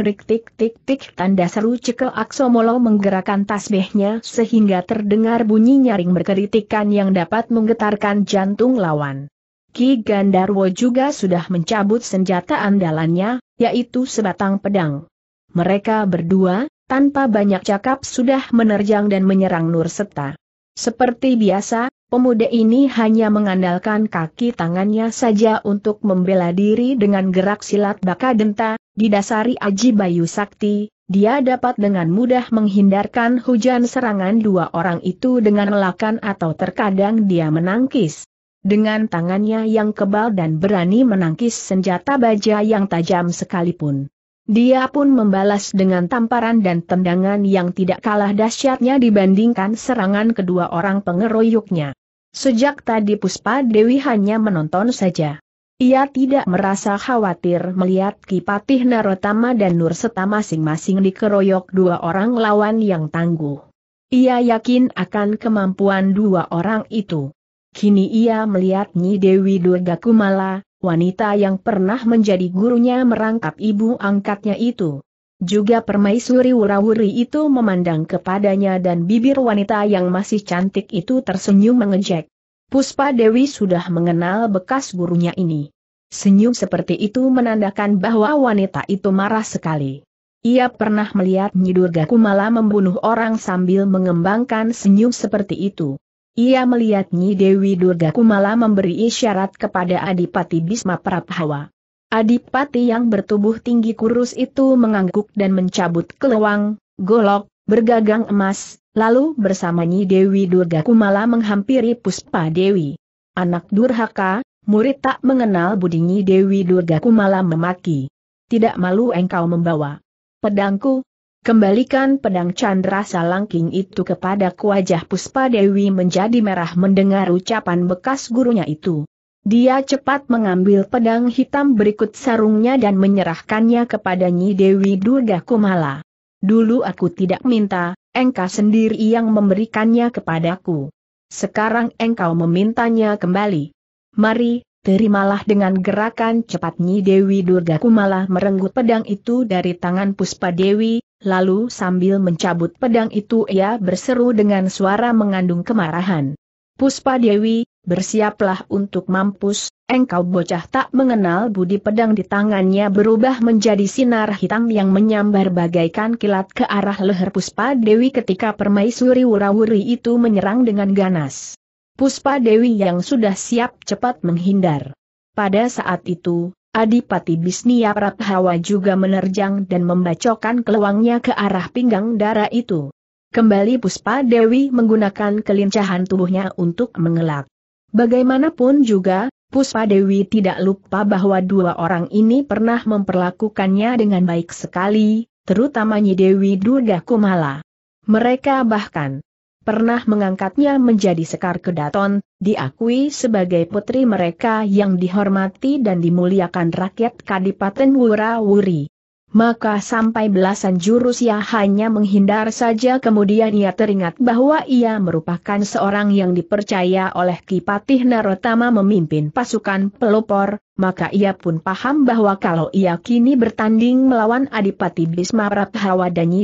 Speaker 1: Rik tik tik tik tanda seru cekel Aksomolo menggerakkan tasbihnya sehingga terdengar bunyi nyaring berkeritikan yang dapat menggetarkan jantung lawan. Ki Gandarwo juga sudah mencabut senjata andalannya, yaitu sebatang pedang. Mereka berdua, tanpa banyak cakap sudah menerjang dan menyerang Nurseta. Seperti biasa, pemuda ini hanya mengandalkan kaki tangannya saja untuk membela diri dengan gerak silat baka denta, didasari Aji Bayu Sakti, dia dapat dengan mudah menghindarkan hujan serangan dua orang itu dengan melakan atau terkadang dia menangkis. Dengan tangannya yang kebal dan berani menangkis senjata baja yang tajam sekalipun. Dia pun membalas dengan tamparan dan tendangan yang tidak kalah dahsyatnya dibandingkan serangan kedua orang pengeroyoknya. Sejak tadi Puspa Dewi hanya menonton saja. Ia tidak merasa khawatir melihat Kipatih Narotama dan Nurseta masing-masing dikeroyok dua orang lawan yang tangguh. Ia yakin akan kemampuan dua orang itu. Kini ia melihat Nyi Dewi Durga Kumala, wanita yang pernah menjadi gurunya merangkap ibu angkatnya itu. Juga permaisuri wurawuri itu memandang kepadanya dan bibir wanita yang masih cantik itu tersenyum mengejek. Puspa Dewi sudah mengenal bekas gurunya ini. Senyum seperti itu menandakan bahwa wanita itu marah sekali. Ia pernah melihat Nyidur Gakumala membunuh orang sambil mengembangkan senyum seperti itu. Ia melihat Nyi Dewi Durga Kumala memberi isyarat kepada Adipati Bisma Prabhawa. Adipati yang bertubuh tinggi kurus itu mengangguk dan mencabut kelewang, golok, bergagang emas, lalu bersama Nyi Dewi Durga Kumala menghampiri Puspa Dewi. Anak durhaka, murid tak mengenal Nyi Dewi Durga Kumala memaki. Tidak malu engkau membawa pedangku, Kembalikan pedang Chandra Salangking itu kepada wajah Puspa Dewi menjadi merah mendengar ucapan bekas gurunya itu. Dia cepat mengambil pedang hitam berikut sarungnya dan menyerahkannya kepada Nyi Dewi Durga Kumala. Dulu aku tidak minta, engkau sendiri yang memberikannya kepadaku. Sekarang engkau memintanya kembali. Mari, terimalah dengan gerakan cepat Nyi Dewi Durga Kumala merenggut pedang itu dari tangan Puspa Dewi, lalu sambil mencabut pedang itu ia berseru dengan suara mengandung kemarahan. Puspa Dewi, bersiaplah untuk mampus, engkau bocah tak mengenal budi pedang di tangannya berubah menjadi sinar hitam yang menyambar bagaikan kilat ke arah leher Puspa Dewi ketika permaisuri wurawuri itu menyerang dengan ganas. Puspa Dewi yang sudah siap cepat menghindar. Pada saat itu, Adipati Bisnia Prathawa juga menerjang dan membacokkan keluangnya ke arah pinggang darah itu. Kembali Puspa Dewi menggunakan kelincahan tubuhnya untuk mengelak. Bagaimanapun juga, Puspa Dewi tidak lupa bahwa dua orang ini pernah memperlakukannya dengan baik sekali, terutama Nyi Dewi Durga Kumala. Mereka bahkan pernah mengangkatnya menjadi Sekar Kedaton, diakui sebagai putri mereka yang dihormati dan dimuliakan rakyat Kadipaten Wurawuri. Maka sampai belasan jurus ia hanya menghindar saja kemudian ia teringat bahwa ia merupakan seorang yang dipercaya oleh Kipatih Narotama memimpin pasukan pelopor, maka ia pun paham bahwa kalau ia kini bertanding melawan Adipati Bisma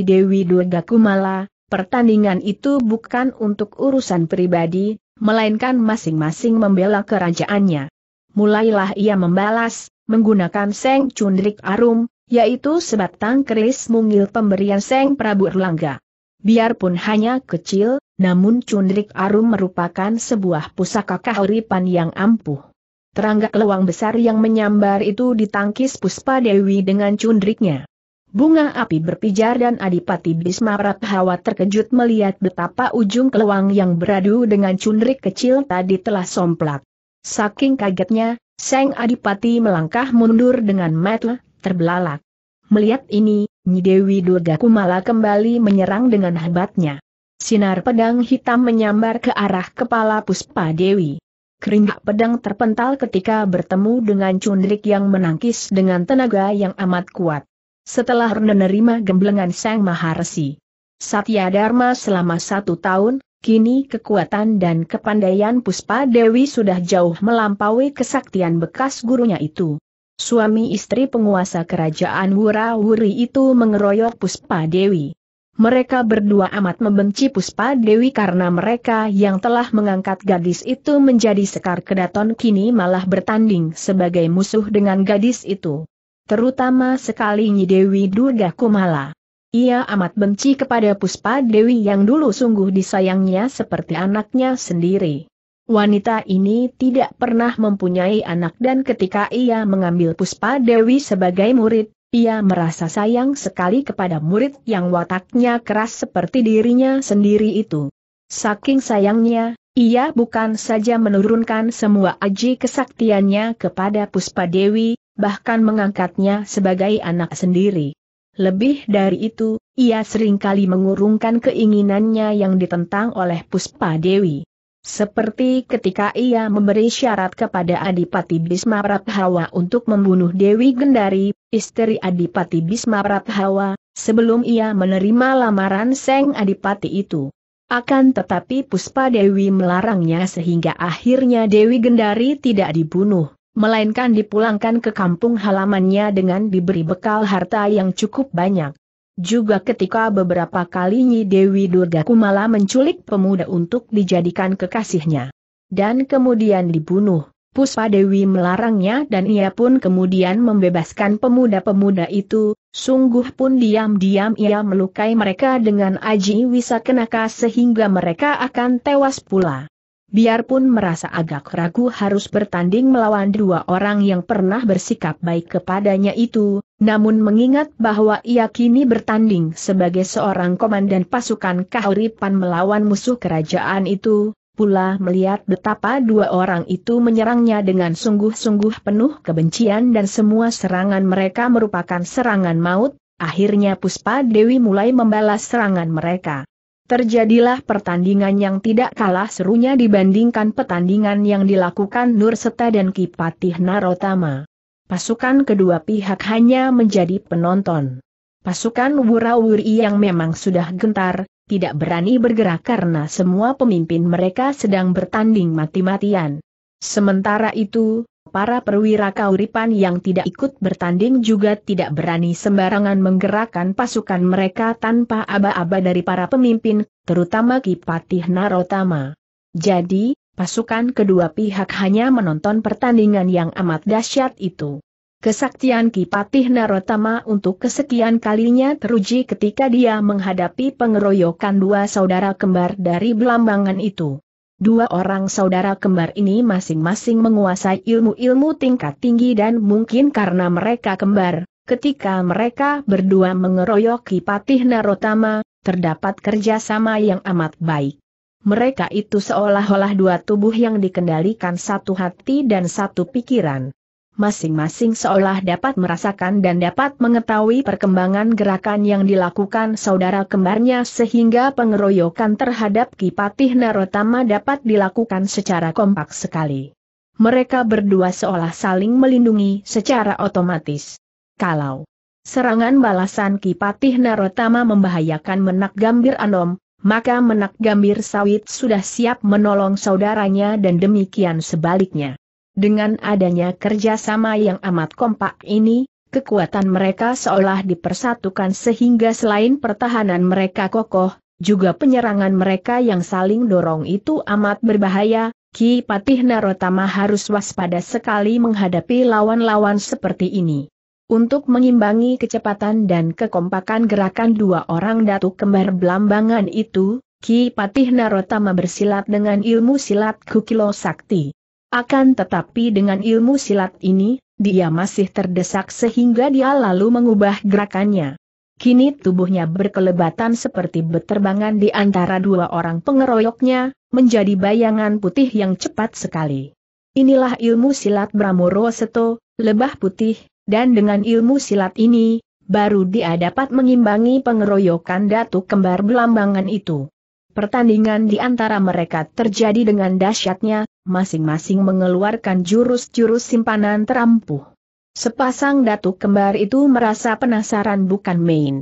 Speaker 1: Dewi Durga Kumala, Pertandingan itu bukan untuk urusan pribadi, melainkan masing-masing membela kerajaannya. Mulailah ia membalas, menggunakan Seng Cundrik Arum, yaitu sebatang keris mungil pemberian Seng Prabu Erlangga. Biarpun hanya kecil, namun Cundrik Arum merupakan sebuah pusaka kahuripan yang ampuh. Terangga keluang besar yang menyambar itu ditangkis Puspa Dewi dengan cundriknya. Bunga api berpijar dan Adipati Bisma Rathawa terkejut melihat betapa ujung keluang yang beradu dengan cundrik kecil tadi telah somplak. Saking kagetnya, Seng Adipati melangkah mundur dengan metel, terbelalak. Melihat ini, Nyidewi Durga Kumala kembali menyerang dengan hebatnya. Sinar pedang hitam menyambar ke arah kepala Puspa Dewi. Keringat pedang terpental ketika bertemu dengan cundrik yang menangkis dengan tenaga yang amat kuat setelah menerima gemblengan Sang maharsi, Satya Dharma selama satu tahun, kini kekuatan dan kepandaian Puspa Dewi sudah jauh melampaui kesaktian bekas gurunya itu. Suami istri penguasa kerajaan Wura-Wuri itu mengeroyok Puspa Dewi. Mereka berdua amat membenci Puspa Dewi karena mereka yang telah mengangkat gadis itu menjadi sekar kedaton kini malah bertanding sebagai musuh dengan gadis itu terutama sekali Nyi Dewi Durga Kumala. Ia amat benci kepada Puspa Dewi yang dulu sungguh disayangnya seperti anaknya sendiri. Wanita ini tidak pernah mempunyai anak dan ketika ia mengambil Puspa Dewi sebagai murid, ia merasa sayang sekali kepada murid yang wataknya keras seperti dirinya sendiri itu. Saking sayangnya, ia bukan saja menurunkan semua aji kesaktiannya kepada Puspa Dewi, bahkan mengangkatnya sebagai anak sendiri. Lebih dari itu, ia seringkali mengurungkan keinginannya yang ditentang oleh Puspa Dewi. Seperti ketika ia memberi syarat kepada Adipati Bisma Prathawa untuk membunuh Dewi Gendari, istri Adipati Bisma Prathawa, sebelum ia menerima lamaran Seng Adipati itu. Akan tetapi Puspa Dewi melarangnya sehingga akhirnya Dewi Gendari tidak dibunuh melainkan dipulangkan ke kampung halamannya dengan diberi bekal harta yang cukup banyak. Juga ketika beberapa kali Nyi Dewi Durga Kumala menculik pemuda untuk dijadikan kekasihnya. Dan kemudian dibunuh, Puspa Dewi melarangnya dan ia pun kemudian membebaskan pemuda-pemuda itu, sungguh pun diam-diam ia melukai mereka dengan aji wisa kenaka sehingga mereka akan tewas pula biarpun merasa agak ragu harus bertanding melawan dua orang yang pernah bersikap baik kepadanya itu, namun mengingat bahwa ia kini bertanding sebagai seorang komandan pasukan kahuripan melawan musuh kerajaan itu, pula melihat betapa dua orang itu menyerangnya dengan sungguh-sungguh penuh kebencian dan semua serangan mereka merupakan serangan maut, akhirnya Puspa Dewi mulai membalas serangan mereka. Terjadilah pertandingan yang tidak kalah serunya dibandingkan pertandingan yang dilakukan Nur Seta dan Kipatih Narotama. Pasukan kedua pihak hanya menjadi penonton. Pasukan Wura-Wuri yang memang sudah gentar, tidak berani bergerak karena semua pemimpin mereka sedang bertanding mati-matian. Sementara itu, Para perwira kauripan yang tidak ikut bertanding juga tidak berani sembarangan menggerakkan pasukan mereka tanpa aba-aba dari para pemimpin, terutama Kipatih Narotama. Jadi, pasukan kedua pihak hanya menonton pertandingan yang amat dahsyat itu. Kesaktian Kipatih Narotama untuk kesekian kalinya teruji ketika dia menghadapi pengeroyokan dua saudara kembar dari Belambangan itu. Dua orang saudara kembar ini masing-masing menguasai ilmu-ilmu tingkat tinggi dan mungkin karena mereka kembar, ketika mereka berdua mengeroyoki Patih Narotama, terdapat kerjasama yang amat baik. Mereka itu seolah-olah dua tubuh yang dikendalikan satu hati dan satu pikiran masing-masing seolah dapat merasakan dan dapat mengetahui perkembangan gerakan yang dilakukan saudara kembarnya sehingga pengeroyokan terhadap Kipatih Narotama dapat dilakukan secara kompak sekali. Mereka berdua seolah saling melindungi secara otomatis. Kalau serangan balasan Kipatih Narotama membahayakan menak gambir Anom, maka menak gambir sawit sudah siap menolong saudaranya dan demikian sebaliknya. Dengan adanya kerjasama yang amat kompak ini, kekuatan mereka seolah dipersatukan sehingga selain pertahanan mereka kokoh, juga penyerangan mereka yang saling dorong itu amat berbahaya, Ki Patih Narotama harus waspada sekali menghadapi lawan-lawan seperti ini. Untuk mengimbangi kecepatan dan kekompakan gerakan dua orang datuk kembar belambangan itu, Ki Patih Narotama bersilat dengan ilmu silat Kukilo Sakti. Akan tetapi dengan ilmu silat ini, dia masih terdesak sehingga dia lalu mengubah gerakannya. Kini tubuhnya berkelebatan seperti beterbangan di antara dua orang pengeroyoknya, menjadi bayangan putih yang cepat sekali. Inilah ilmu silat Bramoro Seto, lebah putih, dan dengan ilmu silat ini, baru dia dapat mengimbangi pengeroyokan datu kembar belambangan itu. Pertandingan di antara mereka terjadi dengan dahsyatnya, masing-masing mengeluarkan jurus-jurus simpanan terampuh. Sepasang datuk kembar itu merasa penasaran bukan main.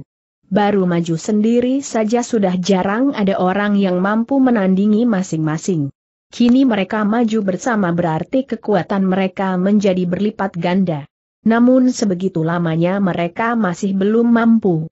Speaker 1: Baru maju sendiri saja sudah jarang ada orang yang mampu menandingi masing-masing. Kini mereka maju bersama berarti kekuatan mereka menjadi berlipat ganda. Namun sebegitu lamanya mereka masih belum mampu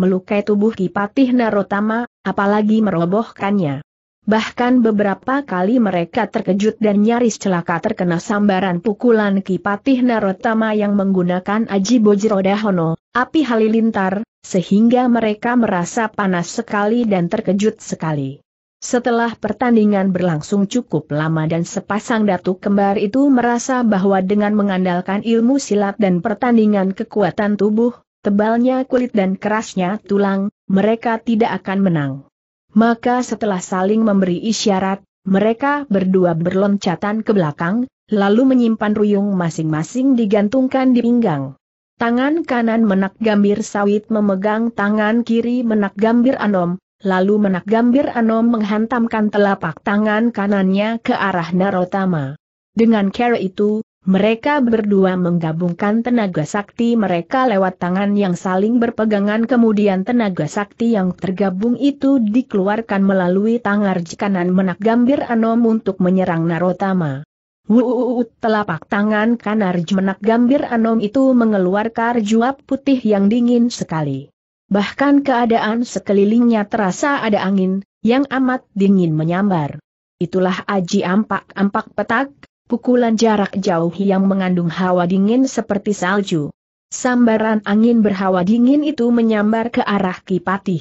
Speaker 1: melukai tubuh Kipatih Narotama, apalagi merobohkannya. Bahkan beberapa kali mereka terkejut dan nyaris celaka terkena sambaran pukulan Kipatih Narotama yang menggunakan Aji Bojirodahono, api halilintar, sehingga mereka merasa panas sekali dan terkejut sekali. Setelah pertandingan berlangsung cukup lama dan sepasang datuk kembar itu merasa bahwa dengan mengandalkan ilmu silat dan pertandingan kekuatan tubuh, tebalnya kulit dan kerasnya tulang, mereka tidak akan menang. Maka setelah saling memberi isyarat, mereka berdua berloncatan ke belakang, lalu menyimpan ruyung masing-masing digantungkan di pinggang. Tangan kanan menak gambir sawit memegang tangan kiri menak gambir anom, lalu menak gambir anom menghantamkan telapak tangan kanannya ke arah Narotama. Dengan cara itu, mereka berdua menggabungkan tenaga sakti mereka lewat tangan yang saling berpegangan kemudian tenaga sakti yang tergabung itu dikeluarkan melalui tangan kanan menak gambir anom untuk menyerang Narotama. Wuuuut telapak tangan kanar menak gambir anom itu mengeluarkan juap putih yang dingin sekali. Bahkan keadaan sekelilingnya terasa ada angin, yang amat dingin menyambar. Itulah aji ampak-ampak petak, pukulan jarak jauh yang mengandung hawa dingin seperti salju. Sambaran angin berhawa dingin itu menyambar ke arah Kipatih.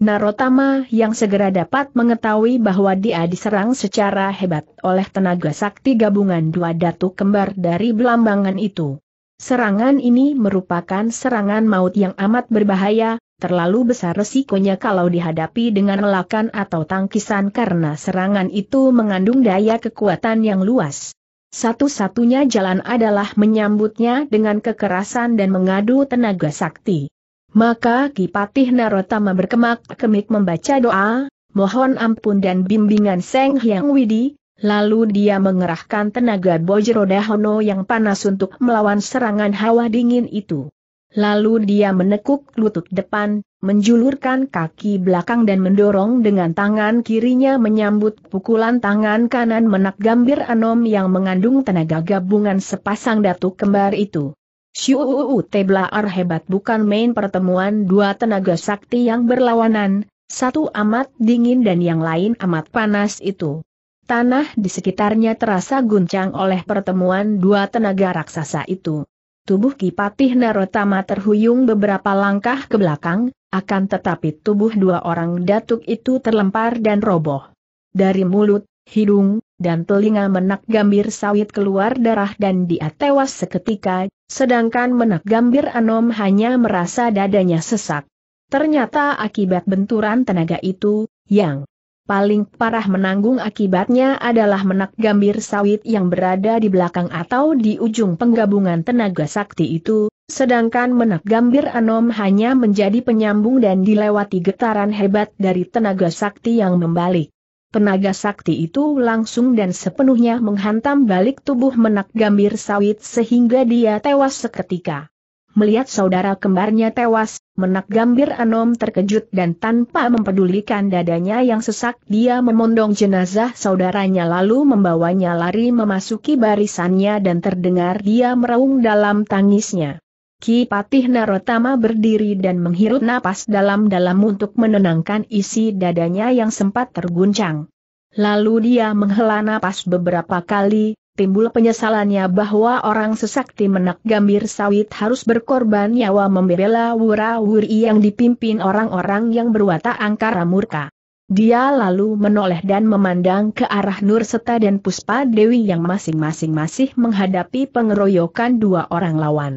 Speaker 1: Narotama yang segera dapat mengetahui bahwa dia diserang secara hebat oleh tenaga sakti gabungan dua datu kembar dari belambangan itu. Serangan ini merupakan serangan maut yang amat berbahaya, terlalu besar resikonya kalau dihadapi dengan lelakan atau tangkisan karena serangan itu mengandung daya kekuatan yang luas. Satu-satunya jalan adalah menyambutnya dengan kekerasan dan mengadu tenaga sakti. Maka Kipatih Narotama berkemak-kemik membaca doa, mohon ampun dan bimbingan Seng Hyang Widi, lalu dia mengerahkan tenaga Bojrodahono yang panas untuk melawan serangan hawa dingin itu. Lalu dia menekuk lutut depan, menjulurkan kaki belakang dan mendorong dengan tangan kirinya menyambut pukulan tangan kanan menak gambir anom yang mengandung tenaga gabungan sepasang datuk kembar itu. Syuuu Teblaar hebat bukan main pertemuan dua tenaga sakti yang berlawanan, satu amat dingin dan yang lain amat panas itu. Tanah di sekitarnya terasa guncang oleh pertemuan dua tenaga raksasa itu. Tubuh Kipatih Narotama terhuyung beberapa langkah ke belakang, akan tetapi tubuh dua orang datuk itu terlempar dan roboh. Dari mulut, hidung, dan telinga menak gambir sawit keluar darah dan dia tewas seketika, sedangkan menak gambir Anom hanya merasa dadanya sesak. Ternyata akibat benturan tenaga itu, yang paling parah menanggung akibatnya adalah menak gambir sawit yang berada di belakang atau di ujung penggabungan tenaga sakti itu, sedangkan menak gambir anom hanya menjadi penyambung dan dilewati getaran hebat dari tenaga sakti yang membalik. Tenaga sakti itu langsung dan sepenuhnya menghantam balik tubuh menak gambir sawit sehingga dia tewas seketika melihat saudara kembarnya tewas, menak gambir Anom terkejut dan tanpa mempedulikan dadanya yang sesak dia memondong jenazah saudaranya lalu membawanya lari memasuki barisannya dan terdengar dia meraung dalam tangisnya. Ki Patih Narotama berdiri dan menghirup napas dalam-dalam untuk menenangkan isi dadanya yang sempat terguncang. Lalu dia menghela napas beberapa kali, timbul penyesalannya bahwa orang sesakti menak gambir sawit harus berkorban nyawa membela wura-wuri yang dipimpin orang-orang yang berwatak angkara murka. Dia lalu menoleh dan memandang ke arah Nur Seta dan Puspa Dewi yang masing-masing masih menghadapi pengeroyokan dua orang lawan.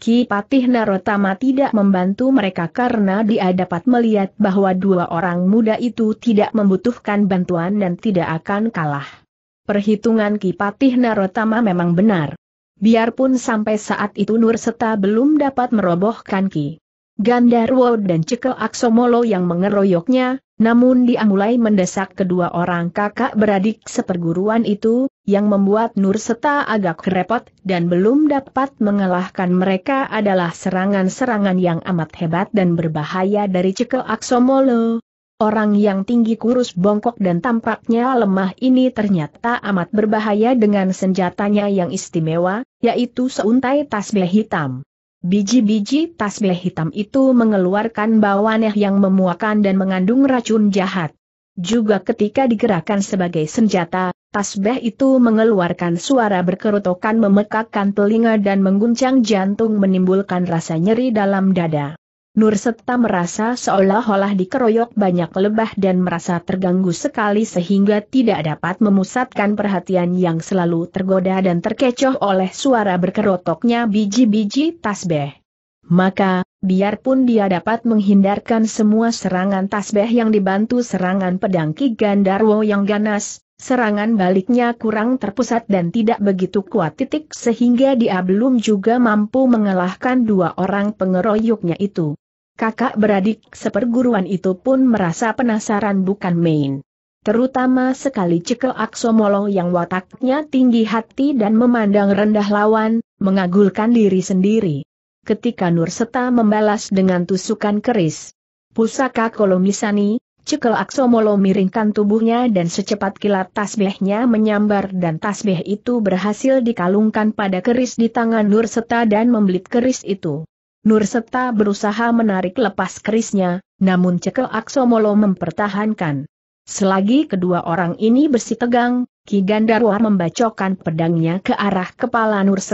Speaker 1: Ki Patih Narotama tidak membantu mereka karena dia dapat melihat bahwa dua orang muda itu tidak membutuhkan bantuan dan tidak akan kalah perhitungan Kipatih Narotama memang benar. Biarpun sampai saat itu Nurseta belum dapat merobohkan Ki. Gandarwo dan Cikel Aksomolo yang mengeroyoknya, namun dia mulai mendesak kedua orang kakak beradik seperguruan itu, yang membuat Nurseta agak kerepot dan belum dapat mengalahkan mereka adalah serangan-serangan yang amat hebat dan berbahaya dari Cikel Aksomolo, Orang yang tinggi kurus bongkok dan tampaknya lemah ini ternyata amat berbahaya dengan senjatanya yang istimewa, yaitu seuntai tasbih hitam. Biji-biji tasbih hitam itu mengeluarkan bawaneh yang memuakan dan mengandung racun jahat. Juga ketika digerakkan sebagai senjata, tasbih itu mengeluarkan suara berkerutokan memekakkan telinga dan mengguncang jantung menimbulkan rasa nyeri dalam dada. Nur serta merasa seolah-olah dikeroyok banyak lebah dan merasa terganggu sekali sehingga tidak dapat memusatkan perhatian yang selalu tergoda dan terkecoh oleh suara berkerotoknya biji-biji tasbeh. Maka, biarpun dia dapat menghindarkan semua serangan tasbeh yang dibantu serangan pedang Ki Gandarwo yang ganas, serangan baliknya kurang terpusat dan tidak begitu kuat titik sehingga dia belum juga mampu mengalahkan dua orang pengeroyoknya itu kakak beradik seperguruan itu pun merasa penasaran bukan main. Terutama sekali Ceko Aksomolo yang wataknya tinggi hati dan memandang rendah lawan, mengagulkan diri sendiri. Ketika Nurseta membalas dengan tusukan keris, pusaka kolomisani, Cekel Aksomolo miringkan tubuhnya dan secepat kilat tasbihnya menyambar dan tasbih itu berhasil dikalungkan pada keris di tangan Nurseta dan membelit keris itu. Nur berusaha menarik lepas kerisnya, namun Cekel Aksomolo mempertahankan. Selagi kedua orang ini bersitegang, Ki Gandarwa membacokan pedangnya ke arah kepala Nur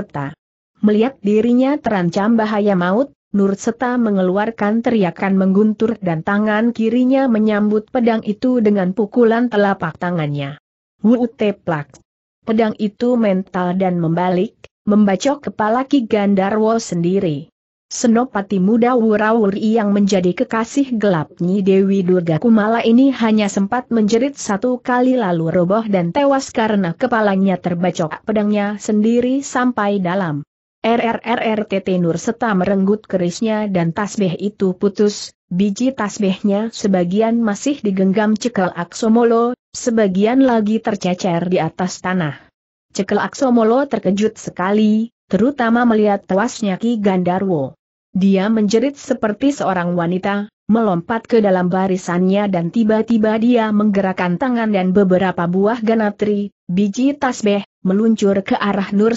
Speaker 1: Melihat dirinya terancam bahaya maut, Nur mengeluarkan teriakan mengguntur dan tangan kirinya menyambut pedang itu dengan pukulan telapak tangannya. Wute teplak. Pedang itu mental dan membalik, membacok kepala Ki Gandarwo sendiri. Senopati muda Wurawuri yang menjadi kekasih gelapnya Dewi Durga Kumala ini hanya sempat menjerit satu kali lalu roboh dan tewas karena kepalanya terbacok pedangnya sendiri sampai dalam. RRRRTT Nur serta merenggut kerisnya dan tasbih itu putus, biji tasbihnya sebagian masih digenggam cekel aksomolo, sebagian lagi tercecer di atas tanah. Cekel aksomolo terkejut sekali, terutama melihat tewasnya Ki Gandarwo. Dia menjerit seperti seorang wanita, melompat ke dalam barisannya dan tiba-tiba dia menggerakkan tangan dan beberapa buah ganatri, biji tasbeh, meluncur ke arah Nur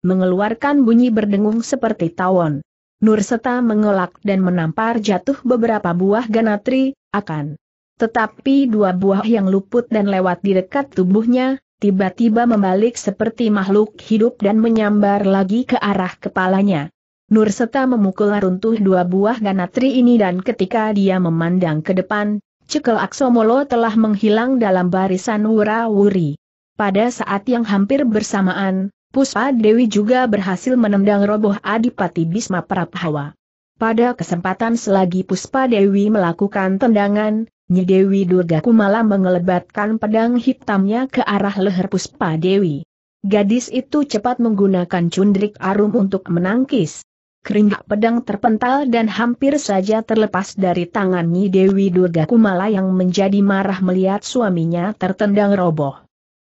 Speaker 1: mengeluarkan bunyi berdengung seperti tawon. Nur Seta mengelak dan menampar jatuh beberapa buah ganatri, akan. Tetapi dua buah yang luput dan lewat di dekat tubuhnya, tiba-tiba membalik seperti makhluk hidup dan menyambar lagi ke arah kepalanya. Nur serta memukul runtuh dua buah ganatri ini dan ketika dia memandang ke depan, Cekel Aksomolo telah menghilang dalam barisan wura-wuri. Pada saat yang hampir bersamaan, Puspa Dewi juga berhasil menendang roboh Adipati Bisma Prabhawa. Pada kesempatan selagi Puspa Dewi melakukan tendangan, Nyedewi Durga Kumala mengelebatkan pedang hitamnya ke arah leher Puspa Dewi. Gadis itu cepat menggunakan cundrik arum untuk menangkis. Keringat pedang terpental dan hampir saja terlepas dari tangan Nyedewi Durga Kumala yang menjadi marah melihat suaminya tertendang roboh.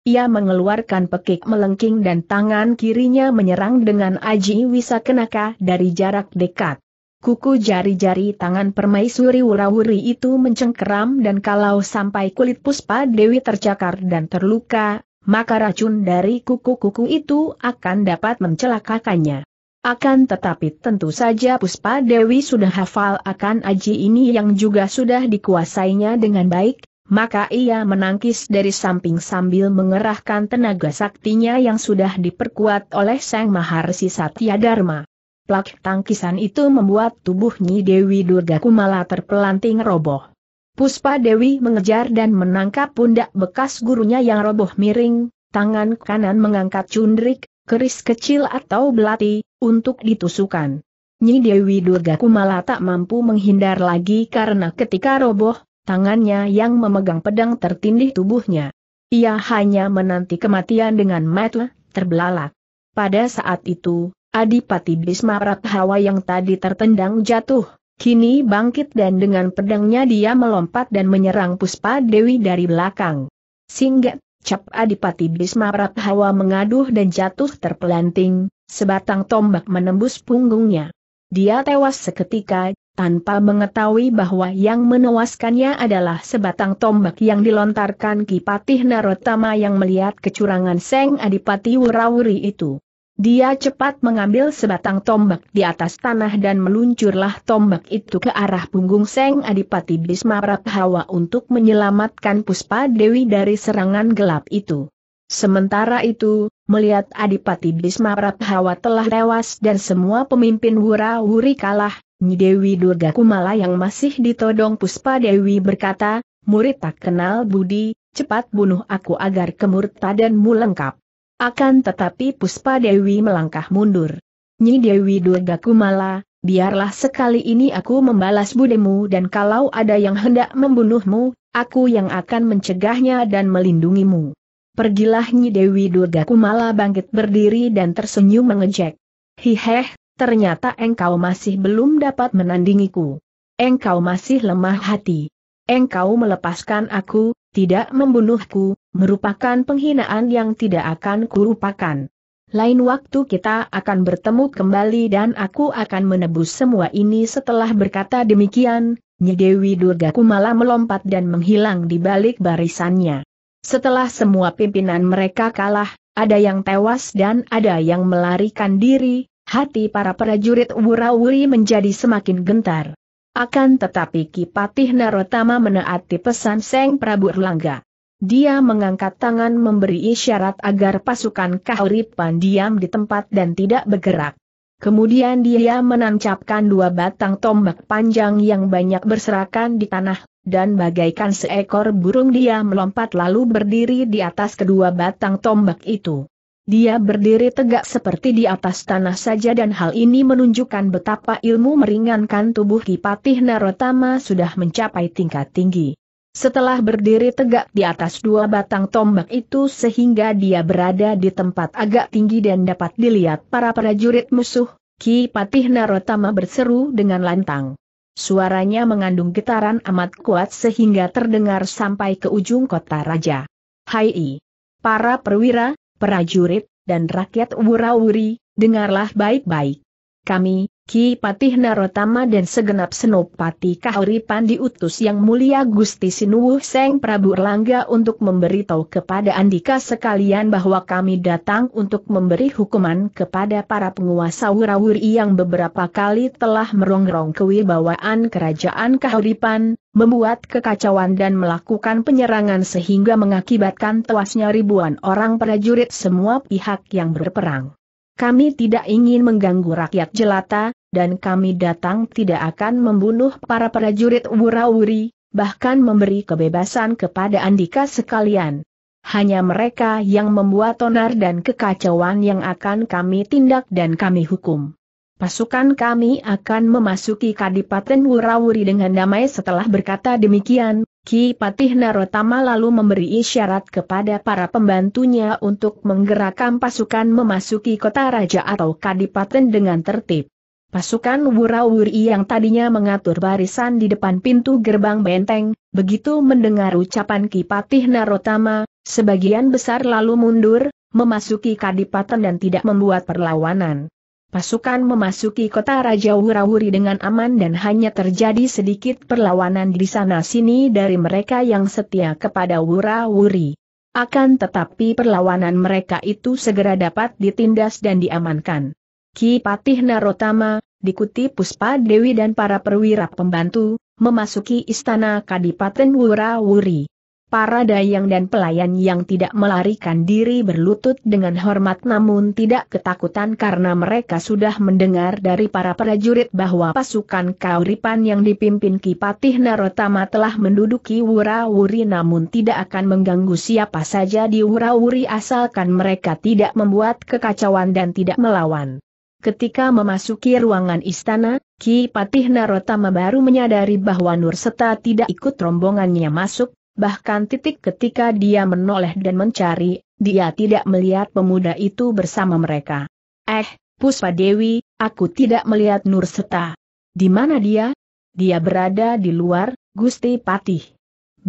Speaker 1: Ia mengeluarkan pekik melengking dan tangan kirinya menyerang dengan Aji Wisakenaka dari jarak dekat. Kuku jari-jari tangan permaisuri wurawuri itu mencengkeram dan kalau sampai kulit puspa Dewi tercakar dan terluka, maka racun dari kuku-kuku itu akan dapat mencelakakannya. Akan tetapi tentu saja Puspa Dewi sudah hafal akan aji ini yang juga sudah dikuasainya dengan baik, maka ia menangkis dari samping sambil mengerahkan tenaga saktinya yang sudah diperkuat oleh Sang Maharsi Satya Dharma. Plak tangkisan itu membuat tubuh Nyi Dewi Durga Kumala terpelanting roboh. Puspa Dewi mengejar dan menangkap pundak bekas gurunya yang roboh miring, tangan kanan mengangkat cundrik, keris kecil atau belati, untuk ditusukan. Nyi Dewi Durga Kumala tak mampu menghindar lagi karena ketika roboh, tangannya yang memegang pedang tertindih tubuhnya. Ia hanya menanti kematian dengan mata terbelalak. Pada saat itu, Adipati Bisma Prathawa yang tadi tertendang jatuh, kini bangkit dan dengan pedangnya dia melompat dan menyerang Puspa Dewi dari belakang. Singgat, cap Adipati Bisma Prathawa mengaduh dan jatuh terpelanting, sebatang tombak menembus punggungnya. Dia tewas seketika, tanpa mengetahui bahwa yang menewaskannya adalah sebatang tombak yang dilontarkan Kipatih Narotama yang melihat kecurangan Seng Adipati Wurawuri itu. Dia cepat mengambil sebatang tombak di atas tanah dan meluncurlah tombak itu ke arah punggung Seng Adipati Bisma Prakahawa untuk menyelamatkan Puspa Dewi dari serangan gelap itu. Sementara itu, melihat Adipati Bisma Prakahawa telah tewas dan semua pemimpin wura-wuri kalah, Nyi Dewi Durga Kumala yang masih ditodong Puspa Dewi berkata, murid tak kenal budi, cepat bunuh aku agar kemurtadanmu lengkap. Akan tetapi Puspa Dewi melangkah mundur. Nyi Dewi Durga Kumala, biarlah sekali ini aku membalas budemu dan kalau ada yang hendak membunuhmu, aku yang akan mencegahnya dan melindungimu. Pergilah Nyi Dewi Durga Kumala bangkit berdiri dan tersenyum mengejek. Hiheh, ternyata engkau masih belum dapat menandingiku. Engkau masih lemah hati. Engkau melepaskan aku, tidak membunuhku, merupakan penghinaan yang tidak akan kulupakan. Lain waktu kita akan bertemu kembali dan aku akan menebus semua ini setelah berkata demikian, Nyedewi Durga Kumala melompat dan menghilang di balik barisannya. Setelah semua pimpinan mereka kalah, ada yang tewas dan ada yang melarikan diri, hati para prajurit Wurawuri menjadi semakin gentar. Akan tetapi Kipatih Narotama menaati pesan Seng Prabu Erlangga. Dia mengangkat tangan memberi isyarat agar pasukan Kahuripan diam di tempat dan tidak bergerak. Kemudian dia menancapkan dua batang tombak panjang yang banyak berserakan di tanah, dan bagaikan seekor burung dia melompat lalu berdiri di atas kedua batang tombak itu. Dia berdiri tegak seperti di atas tanah saja dan hal ini menunjukkan betapa ilmu meringankan tubuh Kipatih Narotama sudah mencapai tingkat tinggi setelah berdiri tegak di atas dua batang tombak itu sehingga dia berada di tempat agak tinggi dan dapat dilihat para prajurit musuh, Ki Patih Narotama berseru dengan lantang. Suaranya mengandung getaran amat kuat sehingga terdengar sampai ke ujung kota raja. Hai! Para perwira, prajurit, dan rakyat Wurawuri, dengarlah baik-baik. Kami, Ki Patih Narotama dan segenap Senopati Kahuripan diutus yang mulia Gusti Sinuwuh Seng Prabu Erlangga untuk memberitahu kepada Andika sekalian bahwa kami datang untuk memberi hukuman kepada para penguasa Wurawuri yang beberapa kali telah merongrong kewibawaan kerajaan Kahuripan, membuat kekacauan dan melakukan penyerangan sehingga mengakibatkan tewasnya ribuan orang prajurit semua pihak yang berperang. Kami tidak ingin mengganggu rakyat jelata, dan kami datang tidak akan membunuh para prajurit Wurawuri, bahkan memberi kebebasan kepada Andika sekalian. Hanya mereka yang membuat onar dan kekacauan yang akan kami tindak dan kami hukum. Pasukan kami akan memasuki Kadipaten Wurawuri dengan damai setelah berkata demikian, Ki Patih Narotama lalu memberi isyarat kepada para pembantunya untuk menggerakkan pasukan memasuki kota raja atau Kadipaten dengan tertib. Pasukan Wurawuri yang tadinya mengatur barisan di depan pintu gerbang benteng, begitu mendengar ucapan Kipatih Narotama, sebagian besar lalu mundur, memasuki kadipaten dan tidak membuat perlawanan. Pasukan memasuki kota Raja Wurawuri dengan aman dan hanya terjadi sedikit perlawanan di sana-sini dari mereka yang setia kepada Wurawuri. Akan tetapi perlawanan mereka itu segera dapat ditindas dan diamankan. Ki Patih Narotama, dikuti Puspa Dewi dan para perwira pembantu, memasuki istana Kadipaten Wurawuri. Para dayang dan pelayan yang tidak melarikan diri berlutut dengan hormat namun tidak ketakutan karena mereka sudah mendengar dari para prajurit bahwa pasukan Kauripan yang dipimpin Ki Patih Narotama telah menduduki Wurawuri namun tidak akan mengganggu siapa saja di Wurawuri asalkan mereka tidak membuat kekacauan dan tidak melawan. Ketika memasuki ruangan istana, Ki Patih Narotama baru menyadari bahwa Nurseta tidak ikut rombongannya masuk, bahkan titik ketika dia menoleh dan mencari, dia tidak melihat pemuda itu bersama mereka. Eh, Puspa Dewi, aku tidak melihat Nurseta. Di mana dia? Dia berada di luar, Gusti Patih.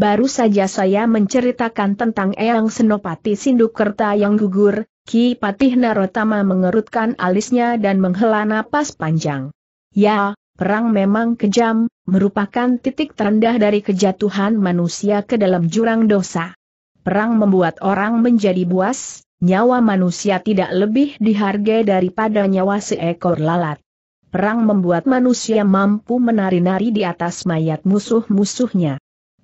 Speaker 1: Baru saja saya menceritakan tentang Eyang Senopati Sindukerta yang gugur, Ki Patih Narotama mengerutkan alisnya dan menghela napas panjang. Ya, perang memang kejam, merupakan titik terendah dari kejatuhan manusia ke dalam jurang dosa. Perang membuat orang menjadi buas, nyawa manusia tidak lebih dihargai daripada nyawa seekor lalat. Perang membuat manusia mampu menari-nari di atas mayat musuh-musuhnya.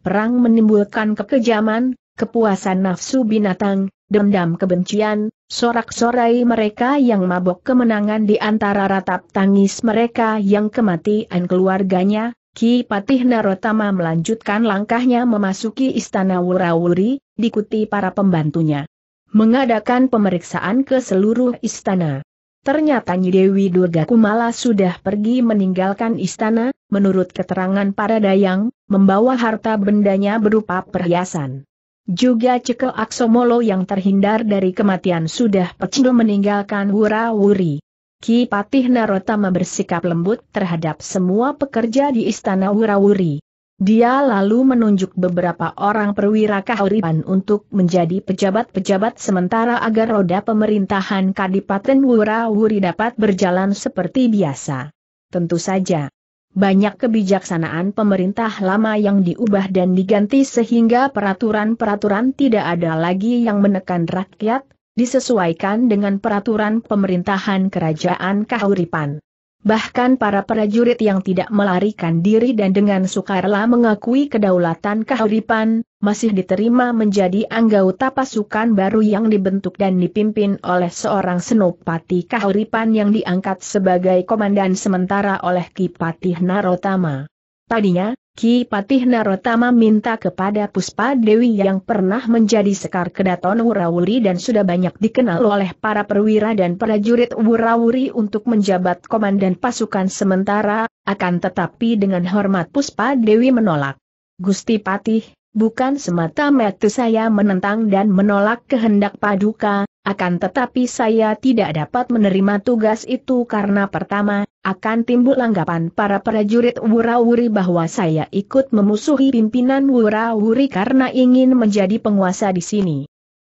Speaker 1: Perang menimbulkan kekejaman, kepuasan nafsu binatang, dendam kebencian, sorak-sorai mereka yang mabok kemenangan di antara ratap tangis mereka yang kematian keluarganya, Ki Patih Narotama melanjutkan langkahnya memasuki istana Wurawuri, diikuti para pembantunya. Mengadakan pemeriksaan ke seluruh istana. Ternyata Nyi Dewi Durga Kumala sudah pergi meninggalkan istana, menurut keterangan para dayang, membawa harta bendanya berupa perhiasan. Juga Cekel Aksomolo yang terhindar dari kematian sudah pecil meninggalkan Wura-Wuri. Ki Patih Narotama bersikap lembut terhadap semua pekerja di istana Wura-Wuri. Dia lalu menunjuk beberapa orang perwira kahuripan untuk menjadi pejabat-pejabat sementara agar roda pemerintahan Kadipaten Wurawuri dapat berjalan seperti biasa. Tentu saja, banyak kebijaksanaan pemerintah lama yang diubah dan diganti sehingga peraturan-peraturan tidak ada lagi yang menekan rakyat, disesuaikan dengan peraturan pemerintahan kerajaan kahuripan. Bahkan para prajurit yang tidak melarikan diri dan dengan sukarela mengakui kedaulatan Kahuripan masih diterima menjadi anggota pasukan baru yang dibentuk dan dipimpin oleh seorang senopati Kahuripan yang diangkat sebagai komandan sementara oleh Kipatih Narotama. Tadinya, Ki Patih Narotama minta kepada Puspa Dewi yang pernah menjadi sekar kedaton Wurawuri dan sudah banyak dikenal oleh para perwira dan prajurit Wurawuri untuk menjabat komandan pasukan sementara, akan tetapi dengan hormat Puspa Dewi menolak. Gusti Patih, Bukan semata-mata saya menentang dan menolak kehendak paduka, akan tetapi saya tidak dapat menerima tugas itu karena pertama, akan timbul anggapan para prajurit Wurawuri bahwa saya ikut memusuhi pimpinan Wurawuri karena ingin menjadi penguasa di sini.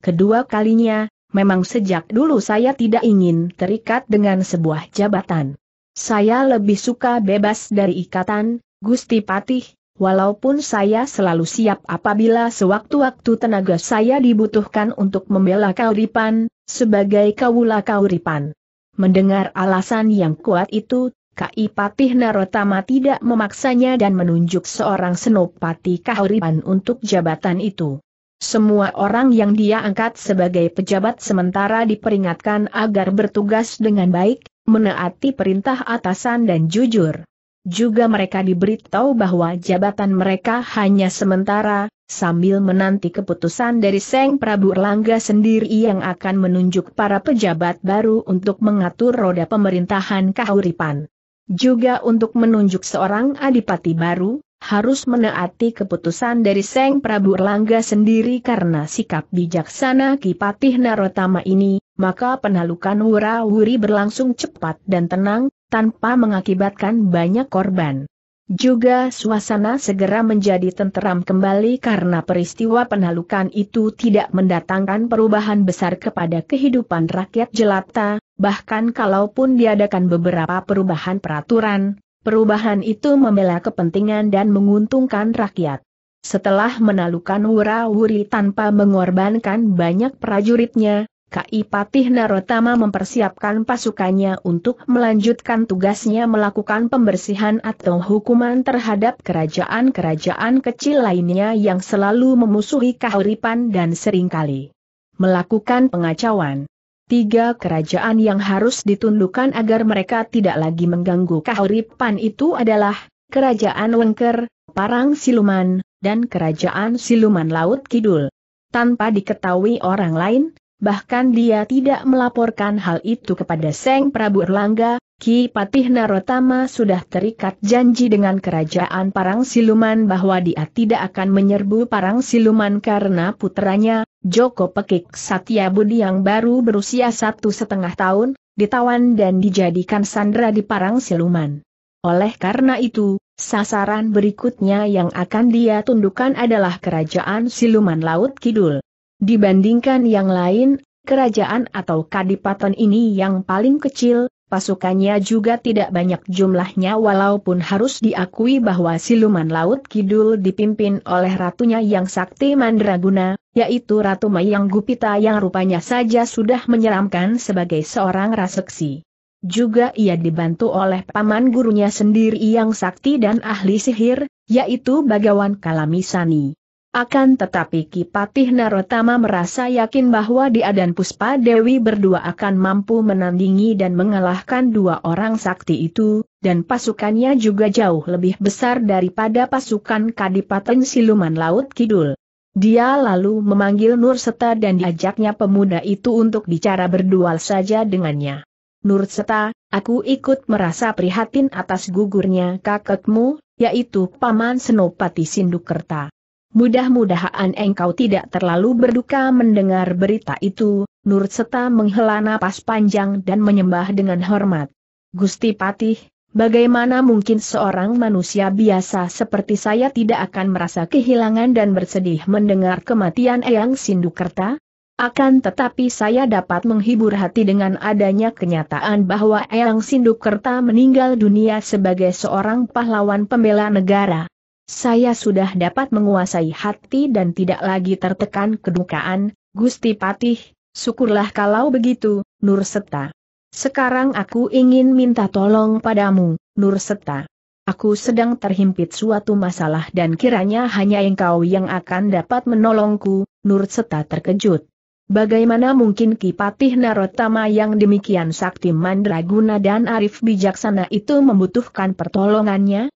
Speaker 1: Kedua kalinya, memang sejak dulu saya tidak ingin terikat dengan sebuah jabatan. Saya lebih suka bebas dari ikatan, Gusti Patih, Walaupun saya selalu siap apabila sewaktu-waktu tenaga saya dibutuhkan untuk membela kauripan, sebagai kaula kauripan. Mendengar alasan yang kuat itu, Kai Patih Narotama tidak memaksanya dan menunjuk seorang senopati kauripan untuk jabatan itu. Semua orang yang dia angkat sebagai pejabat sementara diperingatkan agar bertugas dengan baik, menaati perintah atasan dan jujur. Juga mereka diberitahu bahwa jabatan mereka hanya sementara, sambil menanti keputusan dari Seng Prabu Erlangga sendiri yang akan menunjuk para pejabat baru untuk mengatur roda pemerintahan Kahuripan. Juga untuk menunjuk seorang adipati baru, harus menaati keputusan dari Seng Prabu Erlangga sendiri karena sikap bijaksana Kipatih Narotama ini, maka penalukan wura-wuri berlangsung cepat dan tenang, tanpa mengakibatkan banyak korban. Juga suasana segera menjadi tenteram kembali karena peristiwa penalukan itu tidak mendatangkan perubahan besar kepada kehidupan rakyat jelata, bahkan kalaupun diadakan beberapa perubahan peraturan, perubahan itu membela kepentingan dan menguntungkan rakyat. Setelah menalukan wura-wuri tanpa mengorbankan banyak prajuritnya, Kai Patih Narotama mempersiapkan pasukannya untuk melanjutkan tugasnya melakukan pembersihan atau hukuman terhadap kerajaan-kerajaan kecil lainnya yang selalu memusuhi kahuripan dan seringkali melakukan pengacauan. Tiga kerajaan yang harus ditundukkan agar mereka tidak lagi mengganggu kahuripan itu adalah Kerajaan Wengker, Parang Siluman, dan Kerajaan Siluman Laut Kidul. Tanpa diketahui orang lain, bahkan dia tidak melaporkan hal itu kepada Seng Prabu Erlangga, Ki Patih Narotama sudah terikat janji dengan kerajaan Parang Siluman bahwa dia tidak akan menyerbu Parang Siluman karena putranya, Joko Pekik Satya Budi yang baru berusia satu setengah tahun, ditawan dan dijadikan sandera di Parang Siluman. Oleh karena itu, sasaran berikutnya yang akan dia tundukkan adalah kerajaan Siluman Laut Kidul. Dibandingkan yang lain, kerajaan atau kadipaten ini yang paling kecil, pasukannya juga tidak banyak jumlahnya walaupun harus diakui bahwa siluman laut kidul dipimpin oleh ratunya yang sakti mandraguna, yaitu Ratu Mayang Gupita yang rupanya saja sudah menyeramkan sebagai seorang raseksi. Juga ia dibantu oleh paman gurunya sendiri yang sakti dan ahli sihir, yaitu Bagawan Kalamisani. Akan tetapi Kipatih Narotama merasa yakin bahwa dia dan Puspa Dewi berdua akan mampu menandingi dan mengalahkan dua orang sakti itu, dan pasukannya juga jauh lebih besar daripada pasukan Kadipaten Siluman Laut Kidul. Dia lalu memanggil Nurseta dan diajaknya pemuda itu untuk bicara berdual saja dengannya. Nurseta, aku ikut merasa prihatin atas gugurnya kakekmu, yaitu Paman Senopati Sindukerta. Mudah-mudahan engkau tidak terlalu berduka mendengar berita itu, Nur Seta menghela napas panjang dan menyembah dengan hormat. Gusti Patih, bagaimana mungkin seorang manusia biasa seperti saya tidak akan merasa kehilangan dan bersedih mendengar kematian Eyang Sindukerta? Akan tetapi saya dapat menghibur hati dengan adanya kenyataan bahwa Eyang Sindukerta meninggal dunia sebagai seorang pahlawan pembela negara. Saya sudah dapat menguasai hati dan tidak lagi tertekan kedukaan, Gusti Patih, syukurlah kalau begitu, Nur Seta. Sekarang aku ingin minta tolong padamu, Nur Seta. Aku sedang terhimpit suatu masalah dan kiranya hanya engkau yang akan dapat menolongku, Nur Seta terkejut. Bagaimana mungkin Kipatih Narotama yang demikian sakti mandraguna dan arif bijaksana itu membutuhkan pertolongannya?